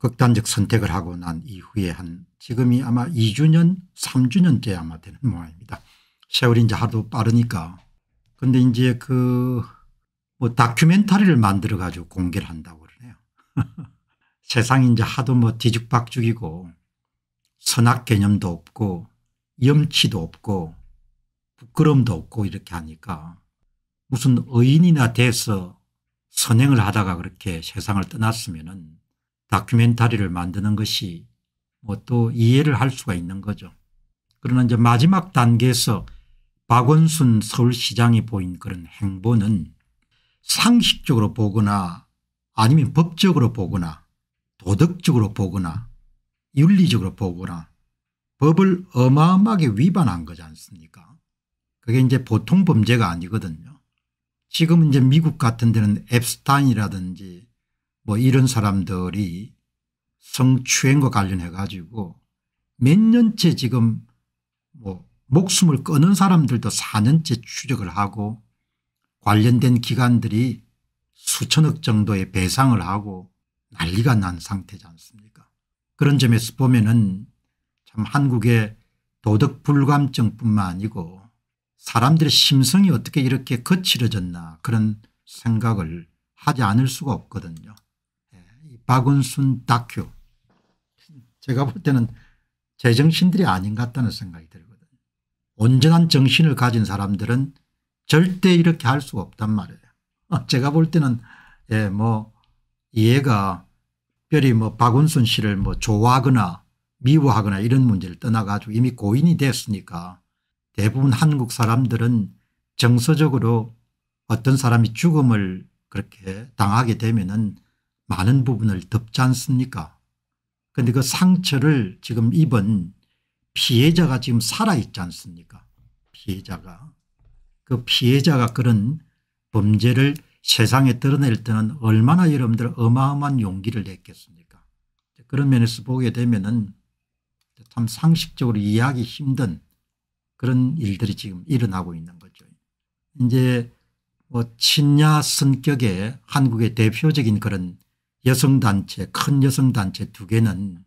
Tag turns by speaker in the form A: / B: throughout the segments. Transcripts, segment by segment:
A: 극단적 선택을 하고 난 이후에 한 지금이 아마 2주년 3주년째 아마 되는 모양입니다. 세월이 이제 하도 빠르니까. 근데 이제 그뭐 다큐멘터리를 만들어 가지고 공개를 한다고 그러네요. 세상이 이제 하도 뭐 뒤죽박죽이고 선악 개념도 없고 염치도 없고 부끄럼도 없고 이렇게 하니까 무슨 의인이나 돼서 선행을 하다가 그렇게 세상을 떠났으면은 다큐멘터리를 만드는 것이 뭐 또 이해를 할 수가 있는 거죠. 그러나 이제 마지막 단계에서 박원순 서울시장이 보인 그런 행보는 상식적으로 보거나 아니면 법적으로 보거나 도덕적으로 보거나 윤리적으로 보거나 법을 어마어마하게 위반한 거지 않습니까 그게 이제 보통 범죄가 아니거든요. 지금 이제 미국 같은 데는 앱스타인이라든지 뭐 이런 사람들이 성추행과 관련해 가지고 몇 년째 지금 뭐 목숨을 끊은 사람들도 4년째 추적을 하고 관련된 기관들이 수천억 정도의 배상을 하고 난리가 난 상태지 않습니까 그런 점에서 보면은 참 한국의 도덕 불감증 뿐만 아니고 사람들의 심성이 어떻게 이렇게 거칠어졌나 그런 생각을 하지 않을 수가 없거든요. 박은순 다큐 제가 볼 때는 제정신들이 아닌 것 같다는 생각이 들거든요. 온전한 정신을 가진 사람들은 절대 이렇게 할 수가 없단 말이에요. 어, 제가 볼 때는 예, 뭐 이해가 별히 뭐 박원순 씨를 뭐 좋아하거나 미워하거나 이런 문제를 떠나가지고 이미 고인이 됐으니까 대부분 한국 사람들은 정서적으로 어떤 사람이 죽음을 그렇게 당하게 되면은 많은 부분을 덮지 않습니까 그런데 그 상처를 지금 입은 피해자가 지금 살아있지 않습니까 피해자가 그 피해자가 그런 범죄를 세상에 드러낼 때는 얼마나 여러분들 어마어마한 용기를 냈겠습니까 그런 면에서 보게 되면 참 상식적으로 이해하기 힘든 그런 일들이 지금 일어나고 있는 거죠. 이제 뭐 친야 성격의 한국의 대표적인 그런 여성단체 큰 여성단체 두 개는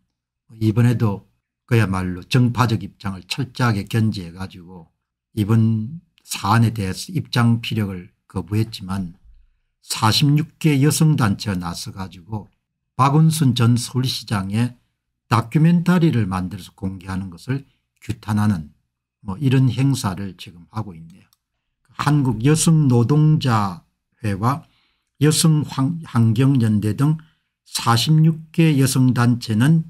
A: 이번에도 그야말로 정파적 입장을 철저하게 견지해 가지고 이번 사안에 대해서 입장 피력을 거부했지만 46개 여성단체가 나서 가지고 박은순 전 서울시장의 다큐멘터리를 만들어서 공개하는 것을 규탄하는 뭐 이런 행사를 지금 하고 있네요. 한국여성노동자회와 여성 환경연대 등 46개 여성단체는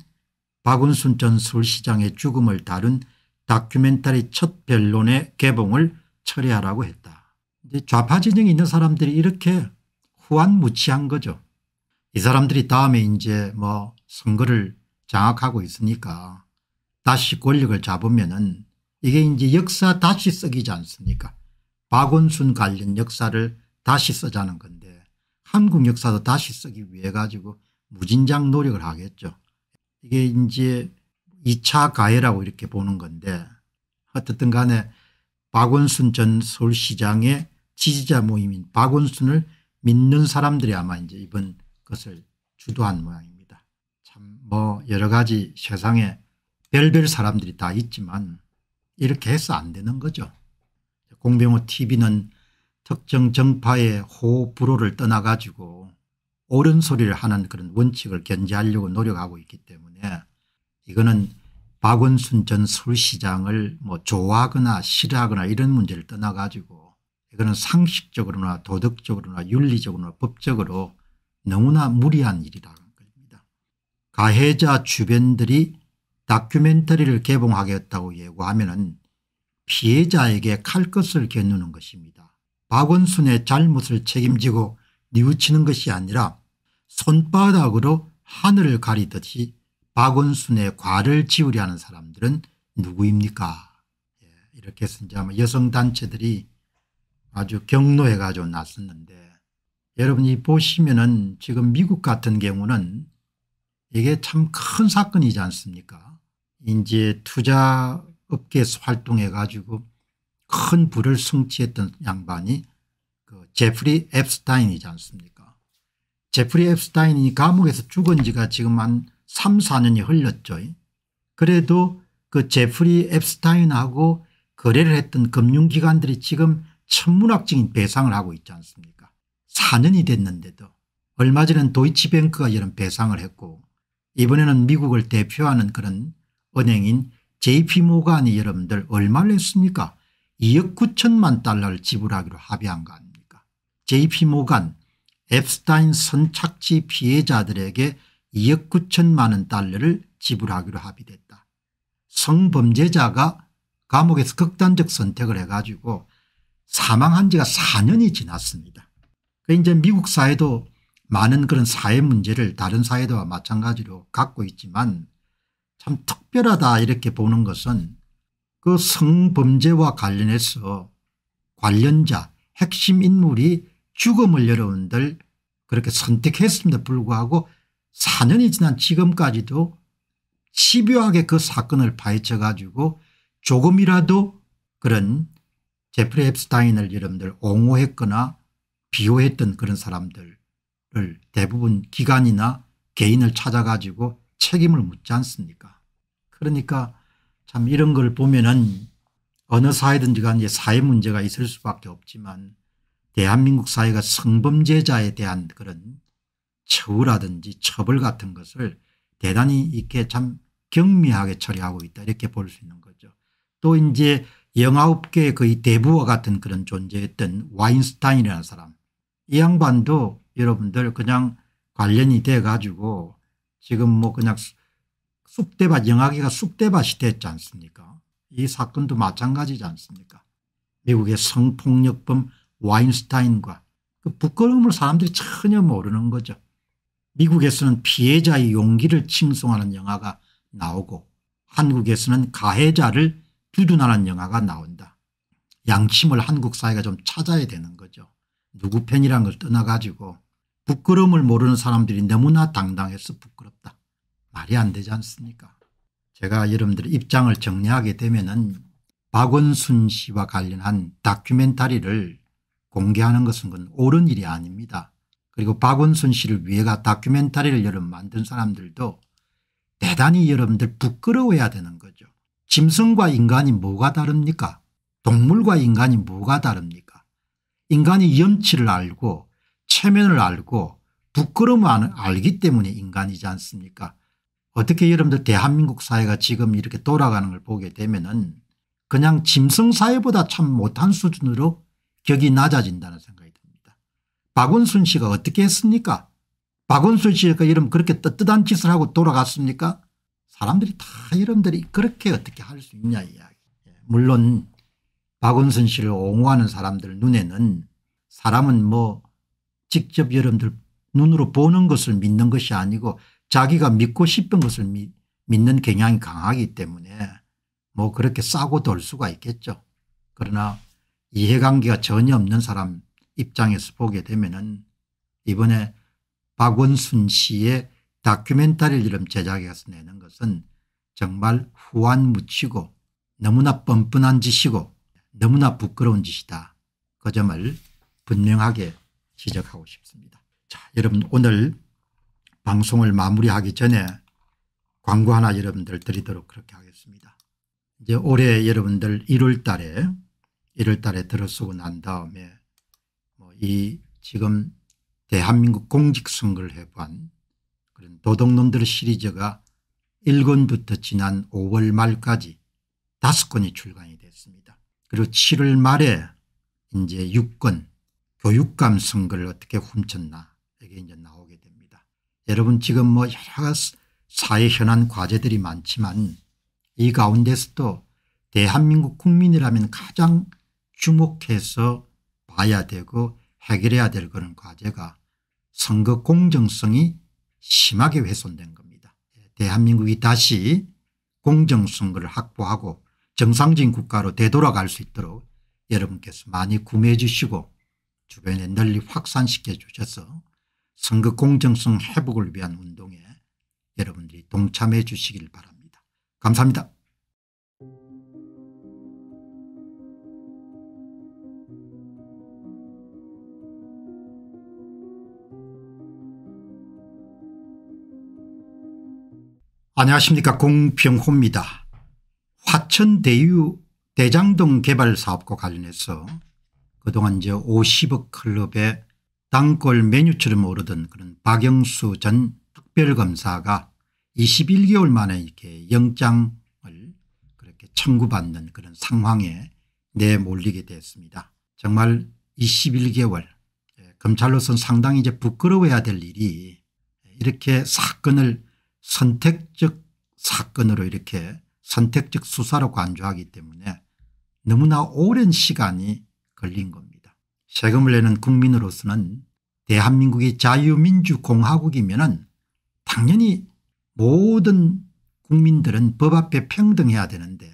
A: 박원순 전 서울시장의 죽음을 다룬 다큐멘터리 첫 변론의 개봉을 철회하라고 했다. 좌파 진영이 있는 사람들이 이렇게 후안무치한 거죠. 이 사람들이 다음에 이제 뭐 선거를 장악하고 있으니까 다시 권력을 잡으면은 이게 이제 역사 다시 쓰기지 않습니까? 박원순 관련 역사를 다시 쓰자는 건데 한국 역사도 다시 쓰기 위해 가지고 무진장 노력을 하겠죠. 이게 이제 2차 가해라고 이렇게 보는 건데 어쨌든 간에 박원순 전 서울시장의 지지자 모임인 박원순을 믿는 사람들이 아마 이제 이번 것을 주도한 모양입니다. 참 뭐 여러 가지 세상에 별별 사람들이 다 있지만 이렇게 해서 안 되는 거죠. 공병호 TV는 특정 정파의 호불호를 떠나가지고 옳은 소리를 하는 그런 원칙을 견제하려고 노력하고 있기 때문에 이거는 박원순 전 서울시장을 뭐 좋아하거나 싫어하거나 이런 문제를 떠나가지고 이거는 상식적으로나 도덕적으로나 윤리적으로나 법적으로 너무나 무리한 일이라는 겁니다. 가해자 주변들이 다큐멘터리를 개봉하겠다고 예고하면 피해자에게 칼것을 겨누는 것입니다. 박원순의 잘못을 책임지고 뉘우치는 것이 아니라 손바닥으로 하늘을 가리듯이 박원순의 과를 지우려는 사람들은 누구입니까 예, 이렇게 해서 이제 아마 여성단체들이 아주 경로해 가지고 났었는데 여러분이 보시면은 지금 미국 같은 경우는 이게 참 큰 사건이지 않습니까 이제 투자업계에서 활동해 가지고 큰 부를 성취했던 양반이 그 제프리 앱스타인이지 않습니까 제프리 앱스타인이 감옥에서 죽은 지가 지금 한 3, 4년이 흘렀죠. 그래도 그 제프리 앱스타인하고 거래를 했던 금융기관들이 지금 천문학적인 배상을 하고 있지 않습니까 4년이 됐는데도 얼마 전엔 도이치뱅크가 이런 배상을 했고 이번에는 미국을 대표하는 그런 은행인 JP모간이 여러분들 얼마를 했습니까 2억 9천만 달러를 지불하기로 합의한 거 아닙니까 jp모간 앱스타인 선착취 피해자들에게 2억 9천만 원 달러를 지불하기로 합의됐다. 성범죄자가 감옥에서 극단적 선택을 해가지고 사망한 지가 4년이 지났습니다. 그 이제 미국 사회도 많은 그런 사회 문제를 다른 사회와 마찬가지로 갖고 있지만 참 특별하다 이렇게 보는 것은 그 성범죄와 관련해서 관련자 핵심 인물이 죽음을 여러분들 그렇게 선택했음에도 불구하고 4년이 지난 지금까지도 집요하게 그 사건을 파헤쳐 가지고 조금이라도 그런 제프리 앱스타인을 여러분들 옹호했거나 비호했던 그런 사람들을 대부분 기관이나 개인을 찾아가지고 책임을 묻지 않습니까 그러니까 참 이런 걸 보면은 어느 사회든지 간에 사회 문제가 있을 수밖에 없지만 대한민국 사회가 성범죄자에 대한 그런 처우라든지 처벌 같은 것을 대단히 이렇게 참 경미하게 처리하고 있다 이렇게 볼 수 있는 거죠. 또 이제 영화업계의 거의 대부와 같은 그런 존재였던 와인스타인이라는 사람 이 양반도 여러분들 그냥 관련이 돼 가지고 지금 뭐 그냥 쑥대밭 영아기가 쑥대밭이 됐지 않습니까 이 사건도 마찬가지지 않습니까 미국의 성폭력범 와인스타인과 그 부끄러움을 사람들이 전혀 모르는 거죠. 미국에서는 피해자의 용기를 칭송하는 영화가 나오고 한국에서는 가해자를 두둔하는 영화가 나온다. 양심을 한국 사회가 좀 찾아야 되는 거죠. 누구 편이란 걸 떠나가지고 부끄러움을 모르는 사람들이 너무나 당당해서 부끄럽다. 말이 안 되지 않습니까 제가 여러분들의 입장을 정리하게 되면 은 박원순 씨와 관련한 다큐멘터리를 공개하는 것은 건 옳은 일이 아닙니다. 그리고 박원순 씨를 위해가 다큐멘터리를 여러분 만든 사람들도 대단히 여러분들 부끄러워야 되는 거죠. 짐승과 인간이 뭐가 다릅니까 동물과 인간이 뭐가 다릅니까 인간이 염치를 알고 체면을 알고 부끄러움을 알기 때문에 인간이지 않습니까 어떻게 여러분들 대한민국 사회가 지금 이렇게 돌아가는 걸 보게 되면 은 그냥 짐승사회보다 참 못한 수준으로 격이 낮아진다는 생각이 듭니다. 박원순 씨가 어떻게 했습니까 박원순 씨가 여러분 그렇게 떳떳한 짓을 하고 돌아갔습니까 사람들이 다 여러분들이 그렇게 어떻게 할 수 있냐 이야기 예, 물론 박원순 씨를 옹호하는 사람들 눈에는 사람은 뭐 직접 여러분들 눈으로 보는 것을 믿는 것이 아니고 자기가 믿고 싶은 것을 미, 믿는 경향이 강하기 때문에 뭐 그렇게 싸고 돌 수가 있겠죠. 그러나 이해관계가 전혀 없는 사람 입장에서 보게 되면은 이번에 박원순 씨의 다큐멘터리를 제작해서 내는 것은 정말 후한무치고 너무나 뻔뻔한 짓이고 너무나 부끄러운 짓이다. 그 점을 분명하게 지적하고 싶습니다. 자 여러분 오늘 방송을 마무리하기 전에 광고 하나 여러분들 드리도록 그렇게 하겠습니다. 이제 올해 여러분들 1월 달에 1월 달에 들어서고 난 다음에 뭐 이 지금 대한민국 공직선거를 해본 그런 도둑놈들 시리즈가 1권부터 지난 5월 말까지 5권이 출간이 됐습니다. 그리고 7월 말에 이제 6권 교육감 선거를 어떻게 훔쳤나 이게 이제 나오고 여러분 지금 뭐 여러 사회 현안 과제들이 많지만 이 가운데서도 대한민국 국민이라면 가장 주목해서 봐야 되고 해결해야 될 그런 과제가 선거 공정성이 심하게 훼손된 겁니다. 대한민국이 다시 공정선거를 확보하고 정상적인 국가로 되돌아갈 수 있도록 여러분께서 많이 구매해 주시고 주변에 널리 확산시켜 주셔서 선거 공정성 회복을 위한 운동에 여러분들이 동참해 주시길 바랍니다. 감사합니다. 안녕하십니까 공병호입니다. 화천대유 대장동 개발사업과 관련해서 그동안 이제 50억 클럽의 단골 메뉴처럼 오르던 그런 박영수 전 특별검사가 21개월 만에 이렇게 영장을 그렇게 청구받는 그런 상황에 내몰리게 됐습니다. 정말 21개월 예, 검찰로서는 상당히 이제 부끄러워야 될 일이 이렇게 사건을 선택적 사건으로 이렇게 선택적 수사로 관조하기 때문에 너무나 오랜 시간이 걸린 겁니다. 세금을 내는 국민으로서는 대한민국이 자유민주공화국이면 당연히 모든 국민들은 법 앞에 평등해야 되는데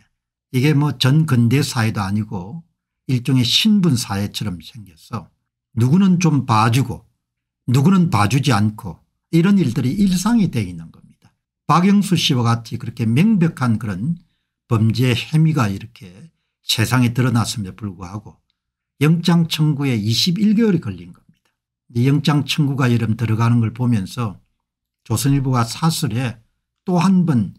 A: 이게 뭐 전 근대 사회도 아니고 일종의 신분 사회처럼 생겼어 누구는 좀 봐주고 누구는 봐주지 않고 이런 일들이 일상이 되어 있는 겁니다. 박영수 씨와 같이 그렇게 명백한 그런 범죄 혐의가 이렇게 세상에 드러났음에 도 불구하고 영장 청구에 21개월이 걸린 겁니다. 영장 청구가 이름 들어가는 걸 보면서 조선일보가 사설에 또 한 번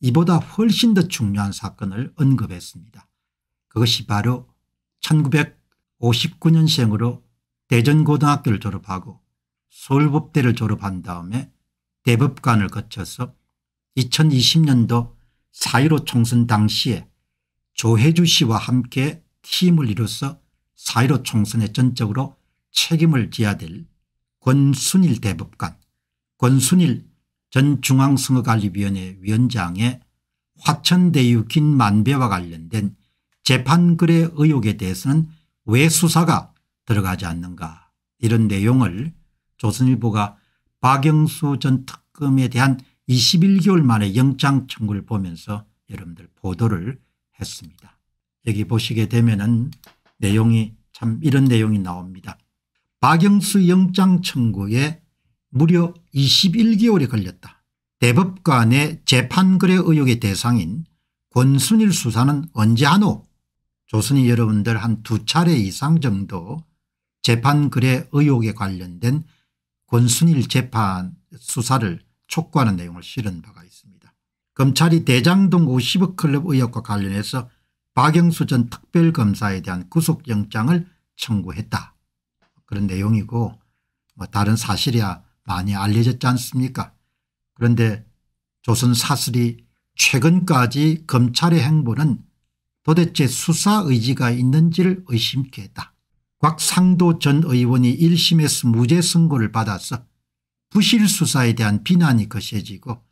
A: 이보다 훨씬 더 중요한 사건을 언급했습니다. 그것이 바로 1959년생으로 대전고등학교를 졸업하고 서울법대를 졸업한 다음에 대법관을 거쳐서 2020년도 4.15 총선 당시에 조혜주 씨와 함께 팀을 이뤄서 4.15 총선에 전적으로 책임을 지어야될 권순일 대법관 권순일 전 중앙선거관리위원회 위원장의 화천대유 긴 만배와 관련된 재판글의 의혹에 대해서는 왜 수사가 들어가지 않는가 이런 내용을 조선일보가 박영수 전 특검에 대한 21개월 만에 영장 청구를 보면서 여러분들 보도를 했습니다. 여기 보시게 되면 은 내용이 참 이런 내용이 나옵니다. 박영수 영장 청구에 무려 21개월이 걸렸다. 대법관의 재판거래 의혹의 대상인 권순일 수사는 언제 하노? 조선이 여러분들 한 두 차례 이상 정도 재판거래 의혹에 관련된 권순일 재판 수사를 촉구하는 내용을 실은 바가 있습니다. 검찰이 대장동 50억 클럽 의혹과 관련해서 박영수 전 특별검사에 대한 구속영장을 청구했다. 그런 내용이고 뭐 다른 사실이야 많이 알려졌지 않습니까 그런데 조선 사슬이 최근까지 검찰의 행보는 도대체 수사 의지가 있는지를 의심케 했다. 곽상도 전 의원이 1심에서 무죄 선고를 받아서 부실 수사에 대한 비난이 거세지고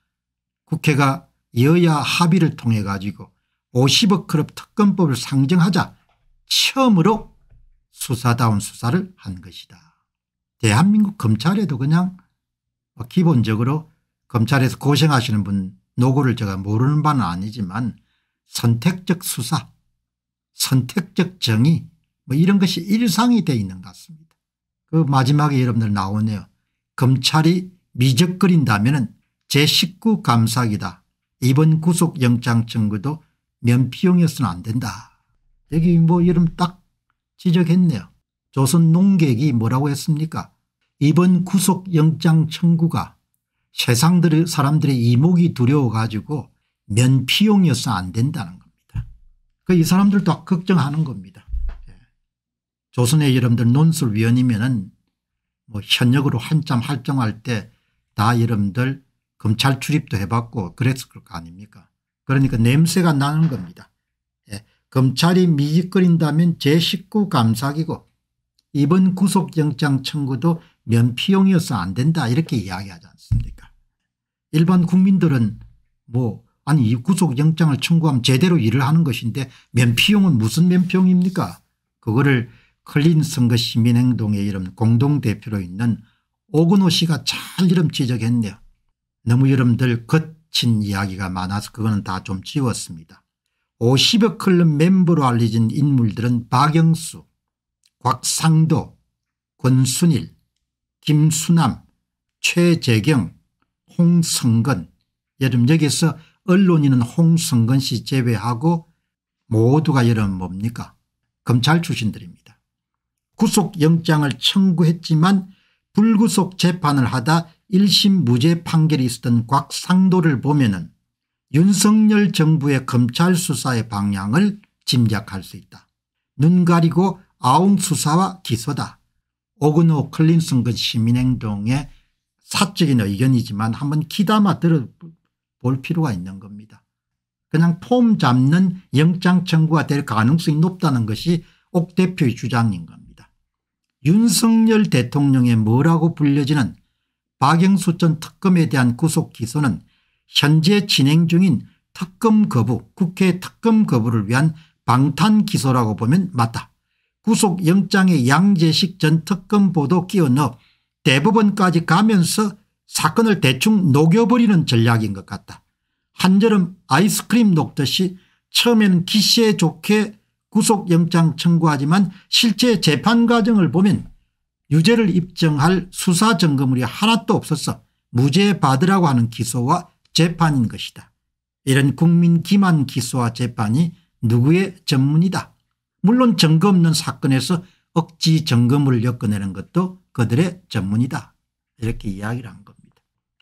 A: 국회가 여야 합의를 통해 가지고 50억 클럽 특검법을 상정하자 처음으로 수사다운 수사를 한 것이다. 대한민국 검찰에도 그냥 뭐 기본적으로 검찰에서 고생하시는 분 노고를 제가 모르는 바는 아니지만 선택적 수사 선택적 정의 뭐 이런 것이 일상이 돼 있는 것 같습니다. 그 마지막에 여러분들 나오네요. 검찰이 미적거린다면 제19 감사기다. 이번 구속영장 청구도 면피용이어서는 안 된다. 여기 뭐 이름 딱 지적했네요. 조선 농객이 뭐라고 했습니까? 이번 구속영장 청구가 세상 들 사람들의 이목이 두려워가지고 면피용이어서 안 된다는 겁니다. 그 이 사람들도 걱정하는 겁니다. 예. 조선의 여러분들 논술위원이면은 뭐 현역으로 한참 활동할 때 다 여러분들 검찰 출입도 해봤고 그랬을 거 아닙니까? 그러니까 냄새가 나는 겁니다. 예. 검찰이 미직거린다면 제19 감사기고 이번 구속영장 청구도 면피용이어서 안 된다 이렇게 이야기하지 않습니까 일반 국민들은 뭐 아니 이 구속영장을 청구하면 제대로 일을 하는 것인데 면피용은 무슨 면피용입니까 그거를 클린 선거 시민행동에 이름 공동대표로 있는 오근호 씨가 잘 이름 지적했네요. 너무 여러분들 겉친 이야기가 많아서 그거는 다 좀 지웠습니다. 50여 클럽 멤버로 알려진 인물들은 박영수, 곽상도, 권순일, 김수남, 최재경, 홍성근 여름 여기서 언론인은 홍성근 씨 제외하고 모두가 여름 뭡니까 검찰 출신들입니다. 구속영장을 청구했지만 불구속 재판을 하다 1심 무죄 판결이 있었던 곽상도를 보면 은 윤석열 정부의 검찰 수사의 방향을 짐작할 수 있다. 눈 가리고 아웅 수사와 기소다. 오그노 클린슨 그 시민행동의 사적인 의견이지만 한번 기담아 들어볼 필요가 있는 겁니다. 그냥 폼 잡는 영장 청구가 될 가능성이 높다는 것이 옥 대표의 주장인 겁니다. 윤석열 대통령의 뭐라고 불려지는 박영수 전 특검에 대한 구속 기소는 현재 진행 중인 특검 거부 국회 특검 거부를 위한 방탄 기소라고 보면 맞다. 구속영장에 양재식 전 특검 보도 끼워넣어 대법원까지 가면서 사건을 대충 녹여버리는 전략인 것 같다. 한여름 아이스크림 녹듯이 처음에는 기세 좋게 구속영장 청구하지만 실제 재판 과정을 보면 유죄를 입증할 수사점검물이 하나도 없어서 무죄 받으라고 하는 기소와 재판인 것이다. 이런 국민 기만 기소와 재판이 누구의 전문이다. 물론 증거 없는 사건에서 억지 증거물을 엮어내는 것도 그들의 전문이다. 이렇게 이야기를 한 겁니다.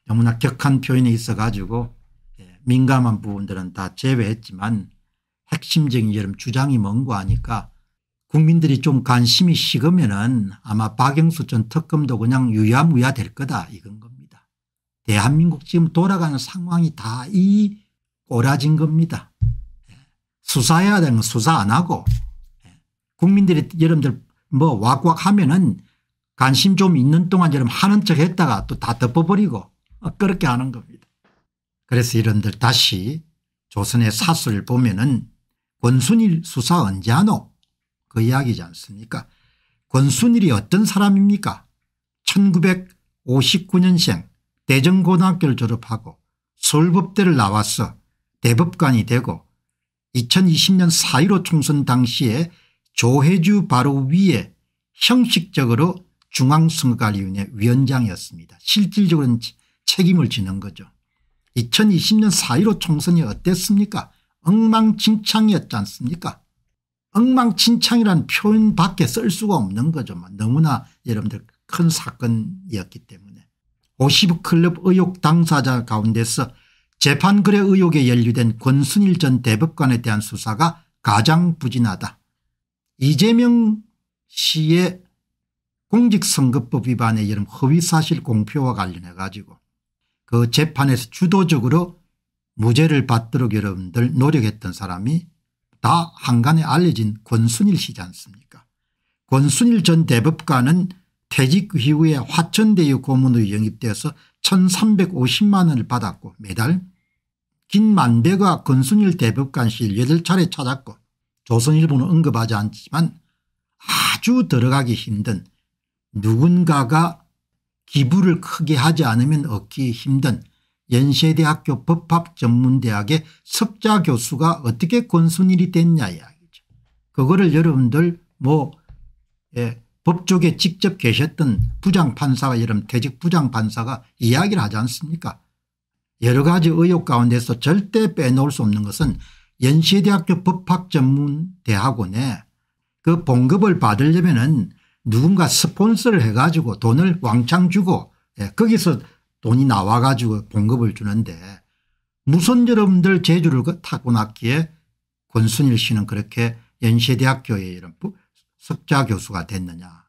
A: 너무나 격한 표현이 있어 가지고 예, 민감한 부분들은 다 제외했지만 핵심적인 여름 주장이 뭔고 하니까 국민들이 좀 관심이 식으면은 아마 박영수 전 특검도 그냥 유야무야 될 거다 이건 겁니다. 대한민국 지금 돌아가는 상황이 다 이 꼬라진 겁니다. 예. 수사해야 되는 수사 안 하고 예. 국민들이 여러분들 뭐 왁왁 하면은 관심 좀 있는 동안 여러분 하는 척 했다가 또 다 덮어버리고 어, 그렇게 하는 겁니다. 그래서 이런들 다시 조선의 사수를 보면은 권순일 수사 언제 하노 그 이야기지 않습니까 권순일이 어떤 사람입니까 1959년생 대전고등학교를 졸업하고 서울법대를 나와서 대법관이 되고 2020년 4.15 총선 당시에 조혜주 바로 위에 형식적으로 중앙선거관리위원회 위원장이었습니다. 실질적으로는 책임을 지는 거죠. 2020년 4.15 총선이 어땠습니까 엉망진창이었지 않습니까 엉망진창이란 표현밖에 쓸 수가 없는 거죠. 뭐 너무나 여러분들 큰 사건이었기 때문에 50클럽 의혹 당사자 가운데서 재판거래 의혹에 연루된 권순일 전 대법관에 대한 수사가 가장 부진하다. 이재명 씨의 공직선거법 위반의 이런 허위사실 공표와 관련해 가지고 그 재판에서 주도적으로 무죄를 받도록 여러분들 노력했던 사람이 다 한간에 알려진 권순일 씨지 않습니까 권순일 전 대법관은 퇴직 이후에 화천대유 고문으로 영입되어서 1350만 원을 받았고 매달 김만배가 권순일 대법관실 8차례 찾았고 조선일보는 언급하지 않지만 아주 들어가기 힘든 누군가가 기부를 크게 하지 않으면 얻기 힘든 연세대학교 법학전문대학의 섭자 교수가 어떻게 권순일이 됐냐 이야기죠. 그거를 여러분들 뭐 예, 법조계 직접 계셨던 부장판사가 여러분 퇴직 부장판사가 이야기를 하지 않습니까 여러 가지 의혹 가운데서 절대 빼놓을 수 없는 것은 연세대학교 법학전문대학원에 그 봉급을 받으려면 누군가 스폰서를 해가지고 돈을 왕창 주고 예, 거기서 돈이 나와가지고 봉급을 주는데 무슨 여러분들 제주를 그 타고 났기에 권순일 씨는 그렇게 연세대학교의 이런 석자 교수가 됐느냐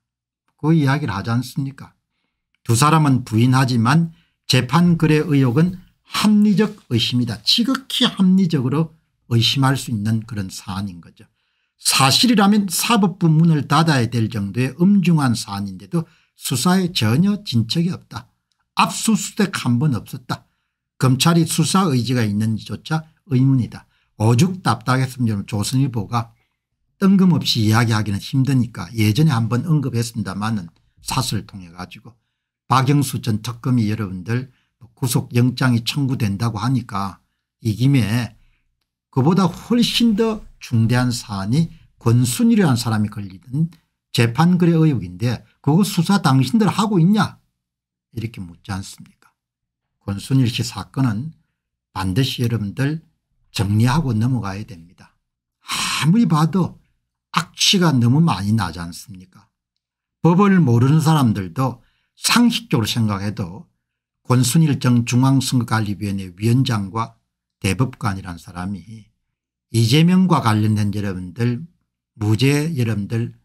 A: 그 이야기를 하지 않습니까 두 사람은 부인하지만 재판글의 의혹은 합리적 의심이다 지극히 합리적으로 의심할 수 있는 그런 사안인 거죠 사실이라면 사법부 문을 닫아야 될 정도의 엄중한 사안인데도 수사에 전혀 진척이 없다 압수수색 한 번 없었다. 검찰이 수사 의지가 있는지조차 의문이다. 오죽 답답했으면 조선일보가 뜬금없이 이야기하기는 힘드니까 예전에 한 번 언급했습니다마는 사설을 통해 가지고 박영수 전 특검이 여러분들 구속영장이 청구된다고 하니까 이 김에 그보다 훨씬 더 중대한 사안이 권순이라는 사람이 걸리던 재판거래 의혹인데 그거 수사 당신들 하고 있냐 이렇게 묻지 않습니까 권순일 씨 사건은 반드시 여러분들 정리하고 넘어가야 됩니다. 아무리 봐도 악취가 너무 많이 나지 않습니까 법을 모르는 사람들도 상식적으로 생각해도 권순일 전 중앙선거관리위원회 위원장과 대법관이란 사람이 이재명과 관련된 여러분들 무죄 여러분들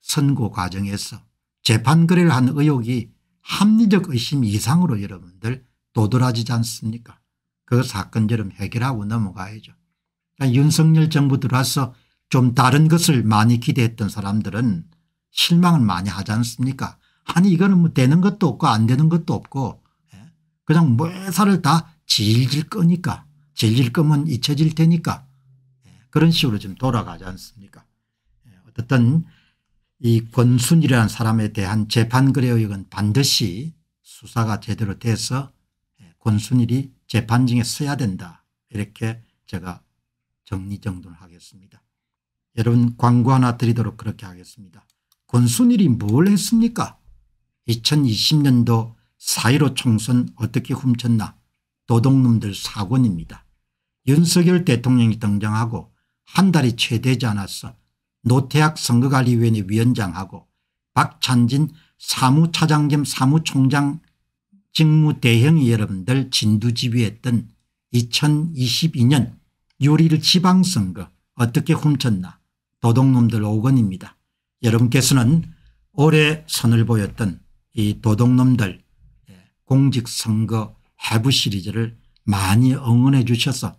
A: 선고 과정에서 재판거래를 한 의혹이 합리적 의심 이상으로 여러분들 도드라지지 않습니까 그 사건처럼 해결하고 넘어가야죠. 그러니까 윤석열 정부 들어와서 좀 다른 것을 많이 기대했던 사람들은 실망을 많이 하지 않습니까 아니 이거는 뭐 되는 것도 없고 안 되는 것도 없고 예? 그냥 매사를 다 질질 끄니까 질질 끄면 잊혀질 테니까 예? 그런 식으로 좀 돌아가지 않습니까 예, 어쨌든 이 권순이라는 사람에 대한 재판거래 의혹은 반드시 수사가 제대로 돼서 권순일이 재판중에 써야 된다 이렇게 제가 정리정돈을 하겠습니다. 여러분 광고 하나 드리도록 그렇게 하겠습니다. 권순일이 뭘 했습니까 2020년도 4.15 총선 어떻게 훔쳤나 도둑놈들 사건입니다. 윤석열 대통령이 등장하고 한 달이 채 되지 않았어 노태학 선거관리위원회 위원장하고 박찬진 사무차장 겸 사무총장 직무 대행이 여러분들 진두지휘했던 2022년 요리를 지방선거 어떻게 훔쳤나 도둑놈들 5건입니다. 여러분께서는 올해 선을 보였던 이 도둑놈들 예, 공직선거 해부 시리즈를 많이 응원해 주셔서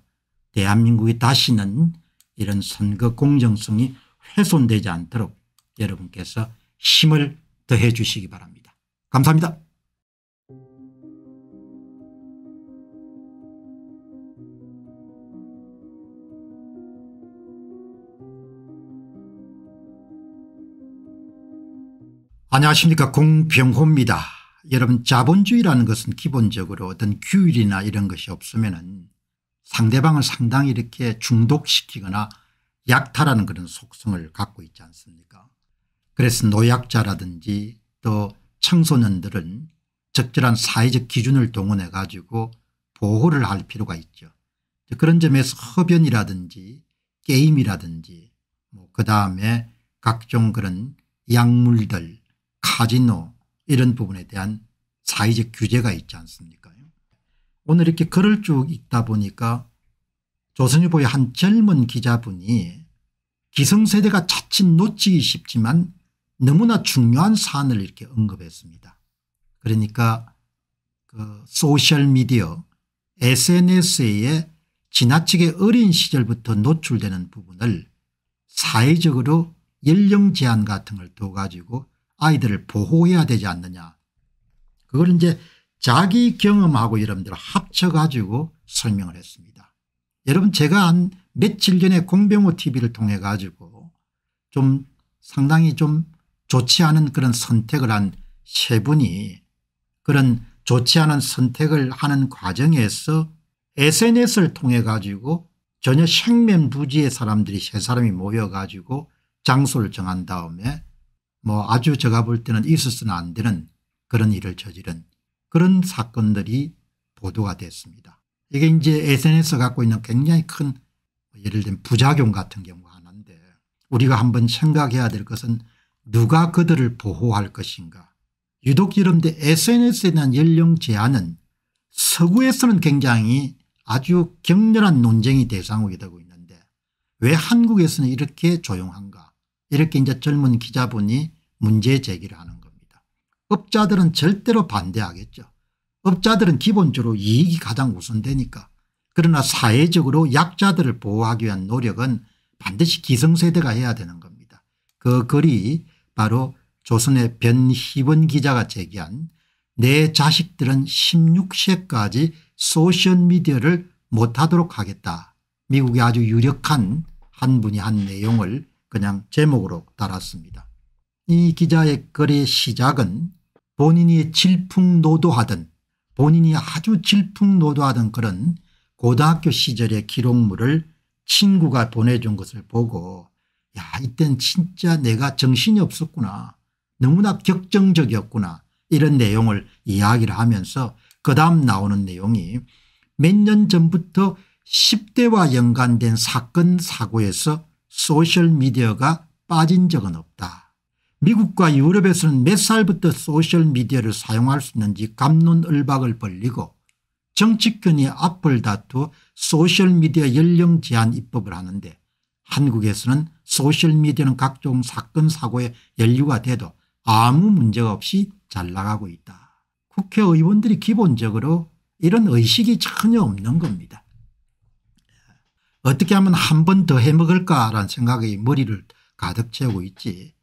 A: 대한민국이 다시는 이런 선거 공정성이 훼손되지 않도록 여러분께서 힘을 더해 주시기 바랍니다. 감사합니다. 안녕하십니까 공병호입니다. 여러분 자본주의라는 것은 기본적으로 어떤 규율이나 이런 것이 없으면 상대방을 상당히 이렇게 중독시키거나 약탈하는 그런 속성을 갖고 있지 않습니까 그래서 노약자라든지 또 청소년들은 적절한 사회적 기준을 동원해 가지고 보호를 할 필요가 있죠. 그런 점에서 흡연이라든지 게임이라든지 뭐 그다음에 각종 그런 약물들 카지노 이런 부분에 대한 사회적 규제가 있지 않습니까 오늘 이렇게 글을 쭉 읽다 보니까 조선일보의 한 젊은 기자분이 기성세대가 차츰 놓치기 쉽지만 너무나 중요한 사안을 이렇게 언급했습니다. 그러니까 그 소셜미디어 sns에 지나치게 어린 시절부터 노출되는 부분을 사회적으로 연령 제한 같은 걸 둬가지고 아이들을 보호해야 되지 않느냐. 그걸 이제 자기 경험하고 여러분들 합쳐가지고 설명을 했습니다. 여러분 제가 한 며칠 전에 공병호 tv를 통해 가지고 좀 상당히 좀 좋지 않은 그런 선택을 한 세 분이 그런 좋지 않은 선택을 하는 과정에서 sns를 통해 가지고 전혀 생면부지의 사람들이 세 사람이 모여 가지고 장소를 정한 다음에 뭐 아주 제가 볼 때는 있어서는 안 되는 그런 일을 저지른 그런 사건들이 보도가 됐습니다. 이게 이제 SNS가 갖고 있는 굉장히 큰 예를 들면 부작용 같은 경우가 하나인데 우리가 한번 생각해야 될 것은 누가 그들을 보호할 것인가 유독 이런데 SNS에 대한 연령 제한은 서구에서는 굉장히 아주 격렬한 논쟁이 대상으로 되고 있는데 왜 한국에서는 이렇게 조용한가 이렇게 이제 젊은 기자분이 문제 제기를 하는 겁니다. 업자들은 절대로 반대하겠죠. 업자들은 기본적으로 이익이 가장 우선되니까 그러나 사회적으로 약자들을 보호하기 위한 노력은 반드시 기성세대가 해야 되는 겁니다. 그 글이 바로 조선의 변희원 기자가 제기한 내 자식들은 16세까지 소셜미디어를 못하도록 하겠다. 미국의 아주 유력한 한 분이 한 내용을 그냥 제목으로 달았습니다. 이 기자의 글의 시작은 본인이 질풍노도하던 본인이 아주 질풍노도하던 그런 고등학교 시절의 기록물을 친구가 보내준 것을 보고 야 이땐 진짜 내가 정신이 없었구나 너무나 격정적이었구나 이런 내용을 이야기를 하면서 그 다음 나오는 내용이 몇 년 전부터 10대와 연관된 사건 사고에서 소셜미디어가 빠진 적은 없다. 미국과 유럽에서는 몇 살부터 소셜미디어를 사용할 수 있는지 감론을박을 벌리고 정치권이 앞을 다투어 소셜미디어 연령 제한 입법을 하는데 한국에서는 소셜미디어는 각종 사건 사고에 연류가 돼도 아무 문제가 없이 잘 나가고 있다. 국회의원들이 기본적으로 이런 의식이 전혀 없는 겁니다. 어떻게 하면 한 번 더 해먹을까라는 생각이 머리를 가득 채우고 있지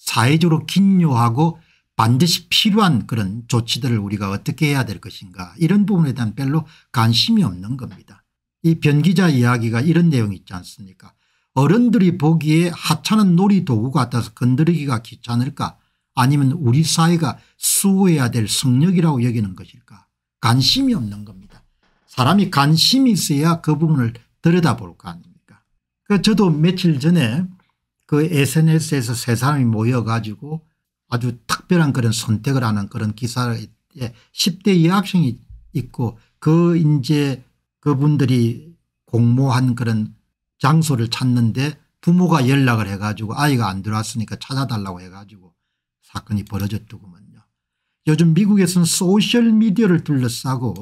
A: 사회적으로 긴요하고 반드시 필요한 그런 조치들을 우리가 어떻게 해야 될 것인가 이런 부분에 대한 별로 관심이 없는 겁니다. 이 변기자 이야기가 이런 내용이 있지 않습니까 어른들이 보기에 하찮은 놀이도구 같아서 건드리기가 귀찮을까 아니면 우리 사회가 수호해야 될 성력이라고 여기는 것일까 관심이 없는 겁니다. 사람이 관심이 있어야 그 부분을 들여다볼 거 아닙니까 그 저도 며칠 전에 그 SNS에서 세 사람이 모여가지고 아주 특별한 그런 선택을 하는 그런 기사에 10대 여학생이 있고 그 이제 그분들이 공모한 그런 장소를 찾는데 부모가 연락을 해가지고 아이가 안 들어왔으니까 찾아달라고 해가지고 사건이 벌어졌더구먼요. 요즘 미국에서는 소셜미디어를 둘러싸고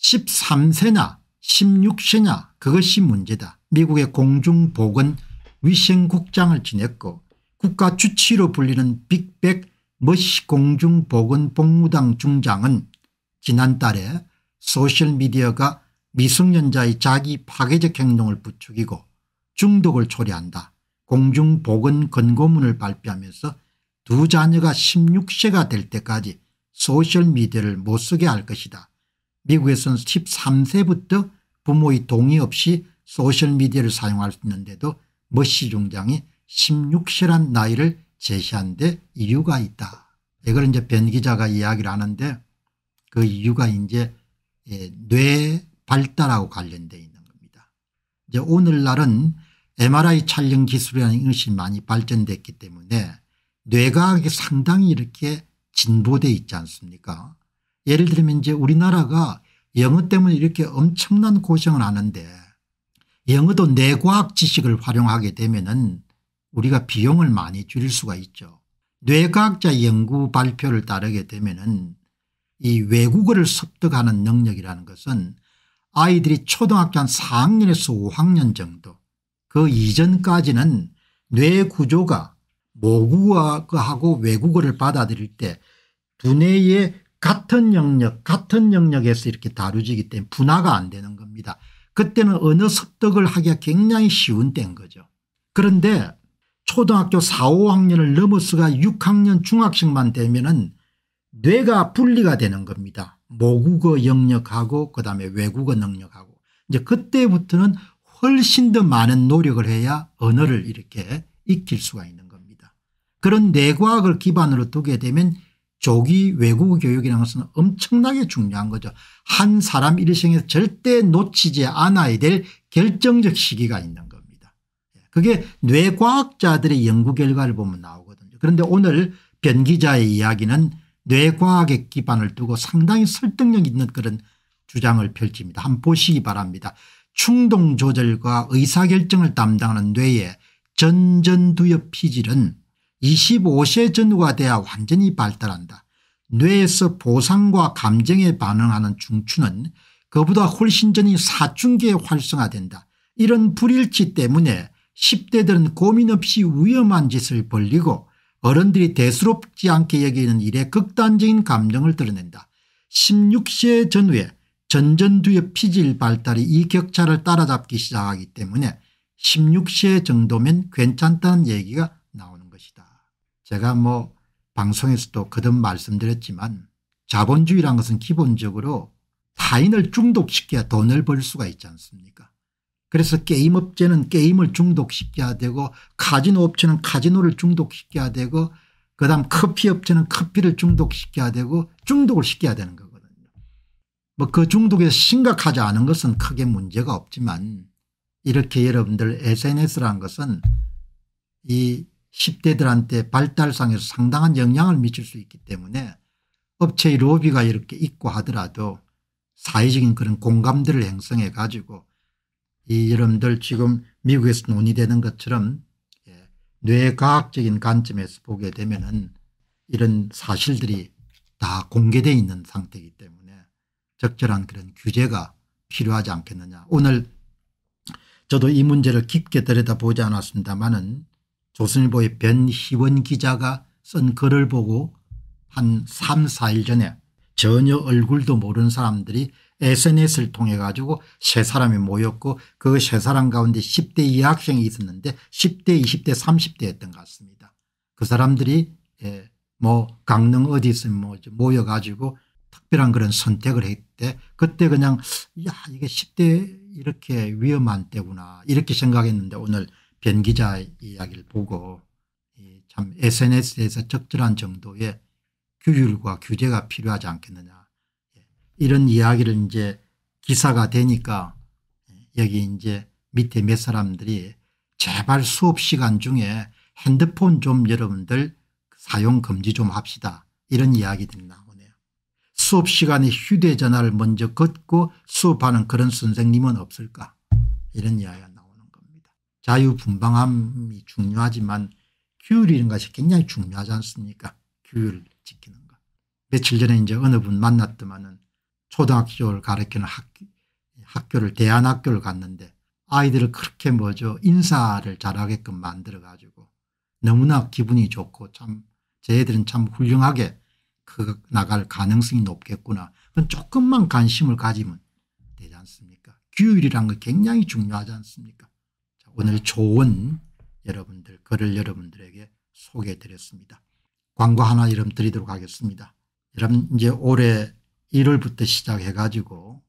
A: 13세나 16세냐 그것이 문제다. 미국의 공중보건 위생국장을 지냈고 국가 주치로 불리는 빅백 머시 공중보건 복무당 중장은 지난달에 소셜미디어가 미성년자의 자기 파괴적 행동을 부추기고 중독을 초래한다 공중보건 권고문을 발표하면서 두 자녀가 16세가 될 때까지 소셜미디어를 못 쓰게 할 것이다. 미국에서는 13세부터 부모의 동의 없이 소셜미디어를 사용할 수 있는데도 머시 중장이 16세란 나이를 제시한 데 이유가 있다. 이걸 이제 변 기자가 이야기를 하는데 그 이유가 이제 예, 뇌 발달하고 관련되어 있는 겁니다. 이제 오늘날은 MRI 촬영 기술이라는 것이 많이 발전됐기 때문에 뇌과학이 상당히 이렇게 진보돼 있지 않습니까 예를 들면 이제 우리나라가 영어 때문에 이렇게 엄청난 고생을 하는데 영어도 뇌과학 지식을 활용하게 되면 은 우리가 비용을 많이 줄일 수가 있죠. 뇌과학자 연구 발표를 따르게 되면 은이 외국어를 습득하는 능력이라는 것은 아이들이 초등학교 한 4학년에서 5학년 정도 그 이전까지는 뇌 구조가 모국어하고 외국어를 받아들일 때 두뇌의 같은 영역 같은 영역에서 이렇게 다루지기 때문에 분화가 안 되는 겁니다. 그때는 언어 습득을 하기가 굉장히 쉬운 때인 거죠. 그런데 초등학교 4, 5학년을 넘어서가 6학년 중학생만 되면 은 뇌가 분리가 되는 겁니다. 모국어 영역하고 그다음에 외국어 능력하고 이제 그때부터는 훨씬 더 많은 노력을 해야 언어를 이렇게 익힐 수가 있는 겁니다. 그런 뇌과학을 기반으로 두게 되면 조기 외국 어 교육이라는 것은 엄청나게 중요한 거죠. 한 사람 일생에서 절대 놓치지 않아야 될 결정적 시기가 있는 겁니다. 그게 뇌과학자들의 연구 결과를 보면 나오거든요. 그런데 오늘 변 기자의 이야기는 뇌과학에 기반을 두고 상당히 설득력 있는 그런 주장을 펼칩니다. 한번 보시기 바랍니다. 충동 조절과 의사결정을 담당하는 뇌의 전전두엽 피질은 25세 전후가 돼야 완전히 발달한다. 뇌에서 보상과 감정에 반응하는 중추는 그보다 훨씬 전이 사춘기에 활성화된다. 이런 불일치 때문에 10대들은 고민 없이 위험한 짓을 벌리고 어른들이 대수롭지 않게 여기는 일에 극단적인 감정을 드러낸다. 16세 전후에 전전두엽 피질 발달이 이 격차를 따라잡기 시작하기 때문에 16세 정도면 괜찮다는 얘기가 제가 뭐 방송에서도 거듭 말씀드렸지만 자본주의란 것은 기본적으로 타인을 중독시켜야 돈을 벌 수가 있지 않습니까 그래서 게임업체는 게임을 중독시켜야 되고 카지노업체는 카지노를 중독시켜야 되고 그다음 커피업체는 커피를 중독시켜야 되고 중독을 시켜야 되는 거거든요. 뭐 그 중독에 심각하지 않은 것은 크게 문제가 없지만 이렇게 여러분들 SNS라는 것은 이 10대들한테 발달상에서 상당한 영향을 미칠 수 있기 때문에 업체의 로비가 이렇게 있고 하더라도 사회적인 그런 공감들을 형성해 가지고 이 여러분들 지금 미국에서 논의되는 것처럼 예, 뇌과학적인 관점에서 보게 되면 은 이런 사실들이 다 공개되어 있는 상태이기 때문에 적절한 그런 규제가 필요하지 않겠느냐 오늘 저도 이 문제를 깊게 들여다보지 않았습니다마는 조선일보의 변희원 기자가 쓴 글을 보고 한 3, 4일 전에 전혀 얼굴도 모르는 사람들이 SNS를 통해 가지고 세 사람이 모였고 그 세 사람 가운데 10대 이 학생이 있었는데 10대 20대 30대였던 것 같습니다. 그 사람들이 예, 뭐 강릉 어디 있으면 뭐 모여 가지고 특별한 그런 선택을 했대 그때 그냥 야 이게 10대 이렇게 위험한 때구나 이렇게 생각했는데 오늘 변 기자 이야기를 보고 참 SNS에서 적절한 정도의 규율과 규제가 필요하지 않겠느냐 예. 이런 이야기를 이제 기사가 되니까 예, 여기 이제 밑에 몇 사람들이 제발 수업 시간 중에 핸드폰 좀 여러분들 사용 금지 좀 합시다 이런 이야기들이 나오네요. 수업 시간에 휴대전화를 먼저 걷고 수업하는 그런 선생님은 없을까 이런 이야기가 자유분방함이 중요하지만 규율이라는 것이 굉장히 중요하지 않습니까 규율 지키는 것. 며칠 전에 이제 어느 분 만났더만은 초등학교를 가르치는 학교, 학교를 대안학교를 갔는데 아이들을 그렇게 뭐죠 인사를 잘하게끔 만들어가지고 너무나 기분이 좋고 참 쟤들은 참 훌륭하게 그 나갈 가능성이 높겠구나. 그건 조금만 관심을 가지면 되지 않습니까 규율이란 거 굉장히 중요하지 않습니까 오늘 좋은 여러분들 글을 여러분들에게 소개해 드렸습니다. 광고 하나 이름 드리도록 하겠습니다. 여러분 이제 올해 1월부터 시작해 가지고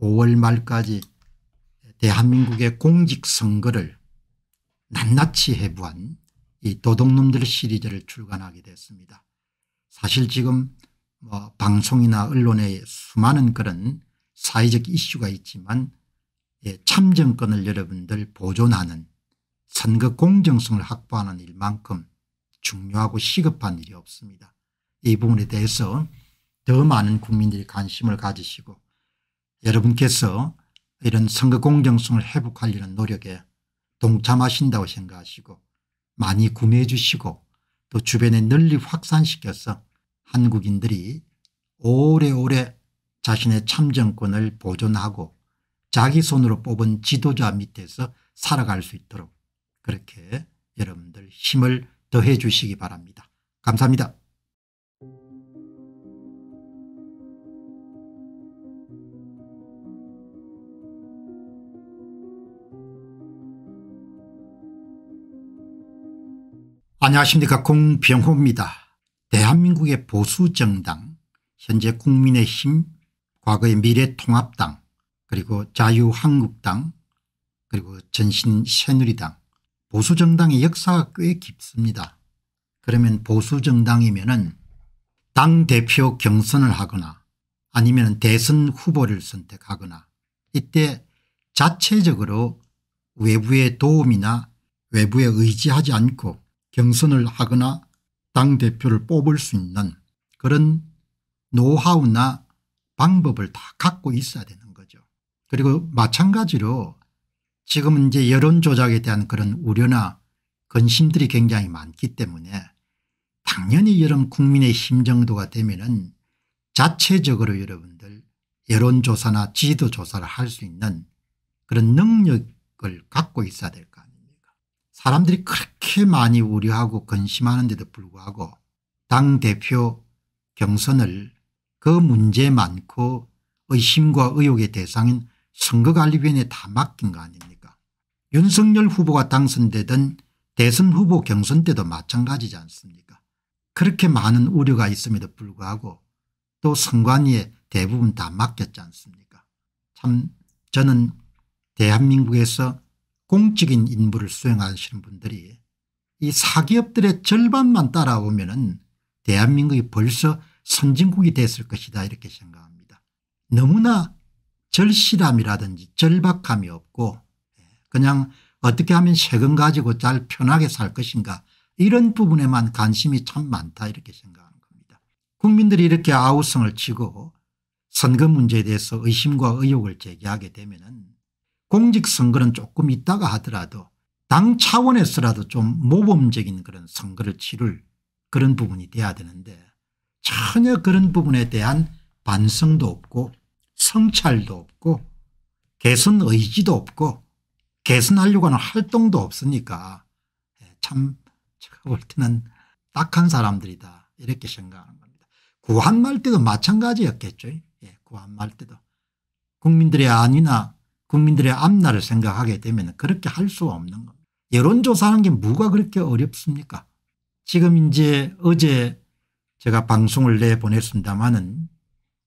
A: 5월 예, 말까지 대한민국의 공직선거를 낱낱이 해부한 이 도둑놈들 시리즈를 출간하게 됐습니다. 사실 지금 뭐 방송이나 언론에 수많은 그런 사회적 이슈가 있지만 예, 참정권을 여러분들 보존하는 선거 공정성을 확보하는 일만큼 중요하고 시급한 일이 없습니다. 이 부분에 대해서 더 많은 국민들이 관심을 가지시고 여러분께서 이런 선거 공정성을 회복하려는 노력에 동참하신다고 생각하시고 많이 구매해 주시고 또 주변에 널리 확산시켜서 한국인들이 오래오래 자신의 참정권을 보존하고 자기 손으로 뽑은 지도자 밑에서 살아갈 수 있도록 그렇게 여러분들 힘을 더해 주시기 바랍니다. 감사합니다. 안녕하십니까 공병호입니다. 대한민국의 보수정당 현재 국민의힘 과거의 미래통합당 그리고 자유한국당 그리고 전신 새누리당 보수정당의 역사가 꽤 깊습니다. 그러면 보수정당이면 은당 대표 경선을 하거나 아니면 대선 후보를 선택하거나 이때 자체적으로 외부의 도움이나 외부에 의지하지 않고 경선을 하거나 당대표를 뽑을 수 있는 그런 노하우나 방법을 다 갖고 있어야 되는 그리고 마찬가지로 지금은 이제 여론조작에 대한 그런 우려나 근심들이 굉장히 많기 때문에 당연히 여러분 국민의힘 정도가 되면은 자체적으로 여러분들 여론조사나 지도조사를 할 수 있는 그런 능력을 갖고 있어야 될 거 아닙니까 사람들이 그렇게 많이 우려하고 근심하는데도 불구하고 당대표 경선을 그 문제 많고 의심과 의혹의 대상인 선거관리위원회다 맡긴 거 아닙니까 윤석열 후보가 당선되던 대선 후보 경선 때도 마찬가지지 않습니까 그렇게 많은 우려가 있음에도 불구하고 또 선관위에 대부분 다 맡겼지 않습니까 참 저는 대한민국에서 공적인 임무를 수행하시는 분들이 이 사기업들의 절반만 따라오면 은 대한민국이 벌써 선진국이 됐을 것이다 이렇게 생각합니다. 너무나 절실함이라든지 절박함이 없고 예, 그냥 어떻게 하면 세금 가지고 잘 편하게 살 것인가 이런 부분에만 관심이 참 많다 이렇게 생각하는 겁니다. 국민들이 이렇게 아우성을 치고 선거 문제에 대해서 의심과 의혹을 제기하게 되면 공직선거는 조금 있다가 하더라도 당 차원에서라도 좀 모범적인 그런 선거를 치를 그런 부분이 돼야 되는데 전혀 그런 부분에 대한 반성도 없고 성찰도 없고 개선 의지도 없고 개선하려고 하는 활동도 없으니까 예, 참 제가 볼 때는 딱한 사람들이다 이렇게 생각하는 겁니다. 구한말 때도 마찬가지였겠죠. 예, 구한말 때도 국민들의 안이나 국민들의 앞날을 생각하게 되면 그렇게 할 수 없는 겁니다. 여론조사하는 게 뭐가 그렇게 어렵습니까 지금 이제 어제 제가 방송을 내보냈습니다마는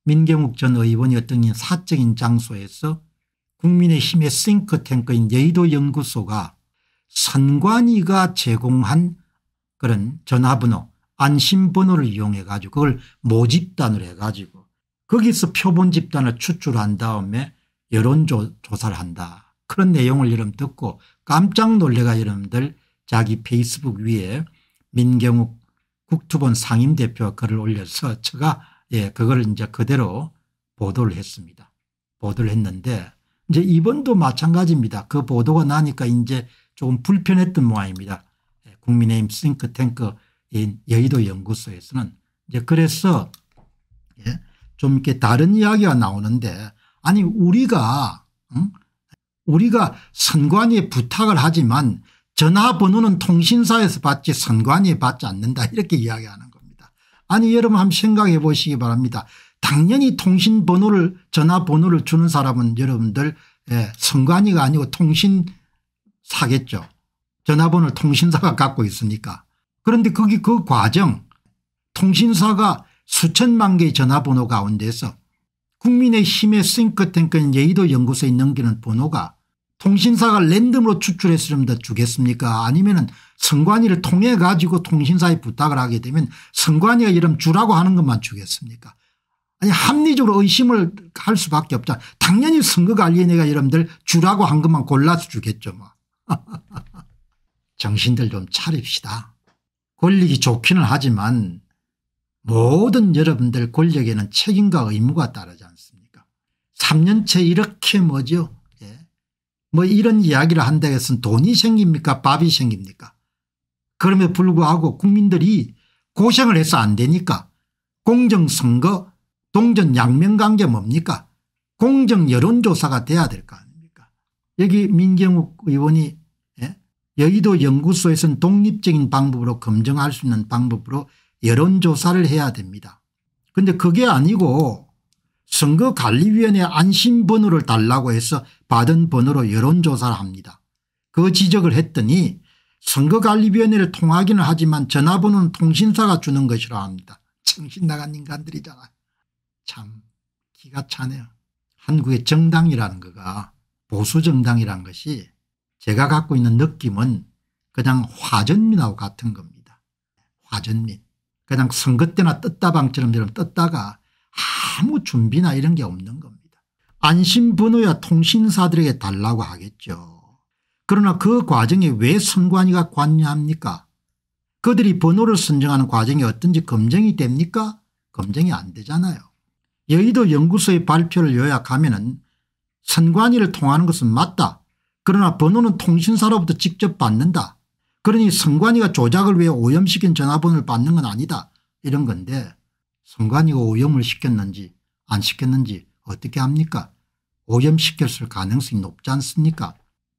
A: 민경욱 전 의원이 어떤 사적인 장소에서 국민의힘의 싱크탱크인 여의도연구소가 선관위가 제공한 그런 전화번호 안심번호를 이용해 가지고 그걸 모집단을 해 가지고 거기서 표본 집단을 추출한 다음에 여론조사를 한다. 그런 내용을 여러분 듣고 깜짝 놀래가 여러분들 자기 페이스북 위에 민경욱 국투본 상임대표가 글을 올려서 제가 예, 그걸 이제 그대로 보도를 했습니다. 보도를 했는데 이제 이번도 마찬가지입니다. 그 보도가 나니까 이제 조금 불편했던 모양입니다. 예, 국민의힘 싱크탱크인 여의도 연구소에서는 이제 그래서 예, 좀 이렇게 다른 이야기가 나오는데 아니 우리가 응? 우리가 선관위에 부탁을 하지만 전화번호는 통신사에서 받지 선관위에 받지 않는다 이렇게 이야기하는 아니 여러분 한번 생각해 보시기 바랍니다. 당연히 통신번호를 전화번호를 주는 사람은 여러분들 예, 선관위가 아니고 통신사겠죠. 전화번호를 통신사가 갖고 있으니까. 그런데 거기 그 과정 통신사가 수천만 개의 전화번호 가운데서 국민의힘의 싱크탱크인 예의도 연구소에 넘기는 번호가 통신사가 랜덤으로 추출했으면 주겠습니까 아니면 은선관위를 통해 가지고 통신사에 부탁을 하게 되면 선관위가 이름 주라고 하는 것만 주겠습니까 아니 합리적으로 의심을 할 수밖에 없잖 당연히 선거관리위회가 여러분들 주라고 한 것만 골라서 주겠죠 뭐 정신들 좀 차립시다 권력이 좋기는 하지만 모든 여러분들 권력에는 책임과 의무가 따르지 않습니까 3년째 이렇게 뭐죠 뭐 이런 이야기를 한다 해서 돈이 생깁니까 밥이 생깁니까 그럼에 도 불구하고 국민들이 고생을 해서 안 되니까 공정선거 동전 양면관계 뭡니까 공정여론조사가 돼야 될 거 아닙니까 여기 민경욱 의원이 예? 여의도 연구소에서는 독립적인 방법으로 검증할 수 있는 방법으로 여론조사를 해야 됩니다 근데 그게 아니고 선거관리위원회 안심번호를 달라고 해서 받은 번호로 여론조사를 합니다. 그 지적을 했더니 선거관리위원회를 통하기는 하지만 전화번호는 통신사가 주는 것이라 합니다. 정신나간 인간들이잖아참 기가 차네요. 한국의 정당이라는 거가 보수정당이라는 것이 제가 갖고 있는 느낌은 그냥 화전민하고 같은 겁니다. 화전민. 그냥 선거 때나 떴다방처럼 떴다가 아무 준비나 이런 게 없는 겁니다. 안심번호야 통신사들에게 달라고 하겠죠. 그러나 그 과정에 왜 선관위가 관여합니까 그들이 번호를 선정하는 과정이 어떤지 검증이 됩니까 검증이 안 되잖아요. 여의도 연구소의 발표를 요약하면 은 선관위를 통하는 것은 맞다. 그러나 번호는 통신사로부터 직접 받는다. 그러니 선관위가 조작을 위해 오염시킨 전화번호를 받는 건 아니다. 이런 건데 선관위가 오염을 시켰는지 안 시켰는지 어떻게 합니까? 오염시켰을 가능성이 높지 않습니까?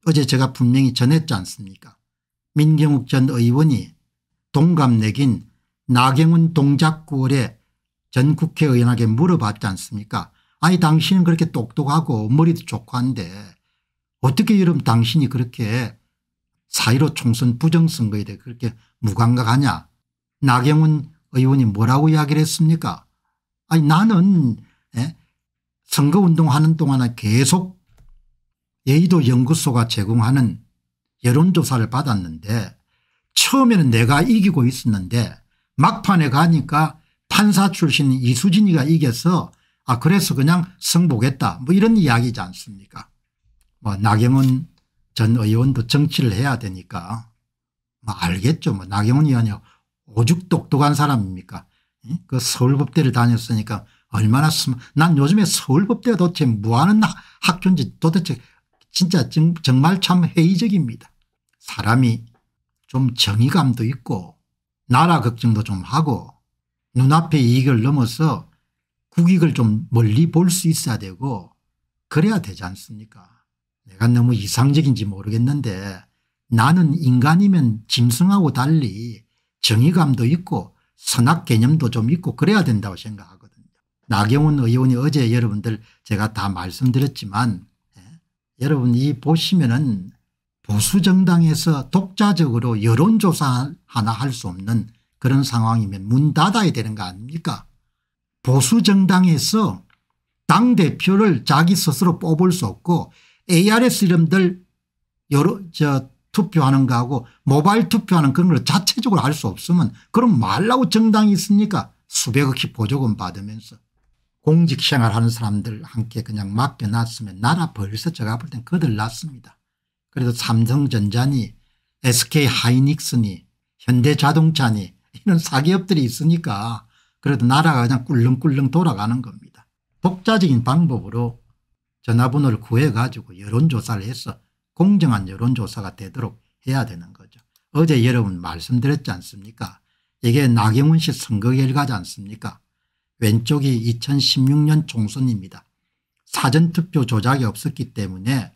A: 어제 제가 분명히 전했지 않습니까? 민경욱 전 의원이 동갑내긴 나경원 동작구월에 전 국회의원에게 물어봤지 않습니까? 아니 당신은 그렇게 똑똑하고 머리도 좋고 한데 어떻게 이름 당신이 그렇게 사1로 총선 부정선거에 대해 그렇게 무감각하냐. 나경원 의원이 뭐라고 이야기를 했습니까? 아니 나는 선거운동하는 동안에 계속 예의도 연구소가 제공하는 여론조사를 받았는데 처음에는 내가 이기고 있었는데 막판에 가니까 판사 출신 이수진이가 이겨서 아 그래서 그냥 승복했다 뭐 이런 이야기지 않습니까 뭐 나경원 전 의원도 정치를 해야 되니까 뭐 알겠죠 뭐 나경원 의원이 오죽 똑똑한 사람입니까 그 서울법대를 다녔으니까 얼마나 수많, 난 요즘에 서울법대가 도대체 뭐하는 학교인지 도대체 진짜 정말 참 회의적입니다. 사람이 좀 정의감도 있고 나라 걱정도 좀 하고 눈앞의 이익을 넘어서 국익을 좀 멀리 볼 수 있어야 되고 그래야 되지 않습니까 내가 너무 이상적인지 모르겠는데 나는 인간이면 짐승하고 달리 정의감도 있고 선악 개념도 좀 있고 그래야 된다고 생각하고 나경원 의원이 어제 여러분들 제가 다 말씀드렸지만 예. 여러분 이 보시면은 보수정당에서 독자적으로 여론조사 하나 할 수 없는 그런 상황이면 문 닫아야 되는 거 아닙니까 보수정당에서 당대표를 자기 스스로 뽑을 수 없고 ARS 이름들 여러, 저, 투표하는 거하고 모바일 투표하는 그런 걸 자체적으로 할 수 없으면 그럼 말라고 정당이 있습니까 수백억씩 보조금 받으면서 공직 생활하는 사람들 함께 그냥 맡겨놨으면 나라 벌써 제가 볼 땐 그들 났습니다. 그래도 삼성전자니 SK하이닉스니 현대자동차니 이런 사기업들이 있으니까 그래도 나라가 그냥 꿀렁꿀렁 돌아가는 겁니다. 독자적인 방법으로 전화번호를 구해가지고 여론조사를 해서 공정한 여론조사가 되도록 해야 되는 거죠. 어제 여러분 말씀드렸지 않습니까 이게 나경원 씨 선거 결과지 않습니까 왼쪽이 2016년 총선입니다. 사전투표 조작이 없었기 때문에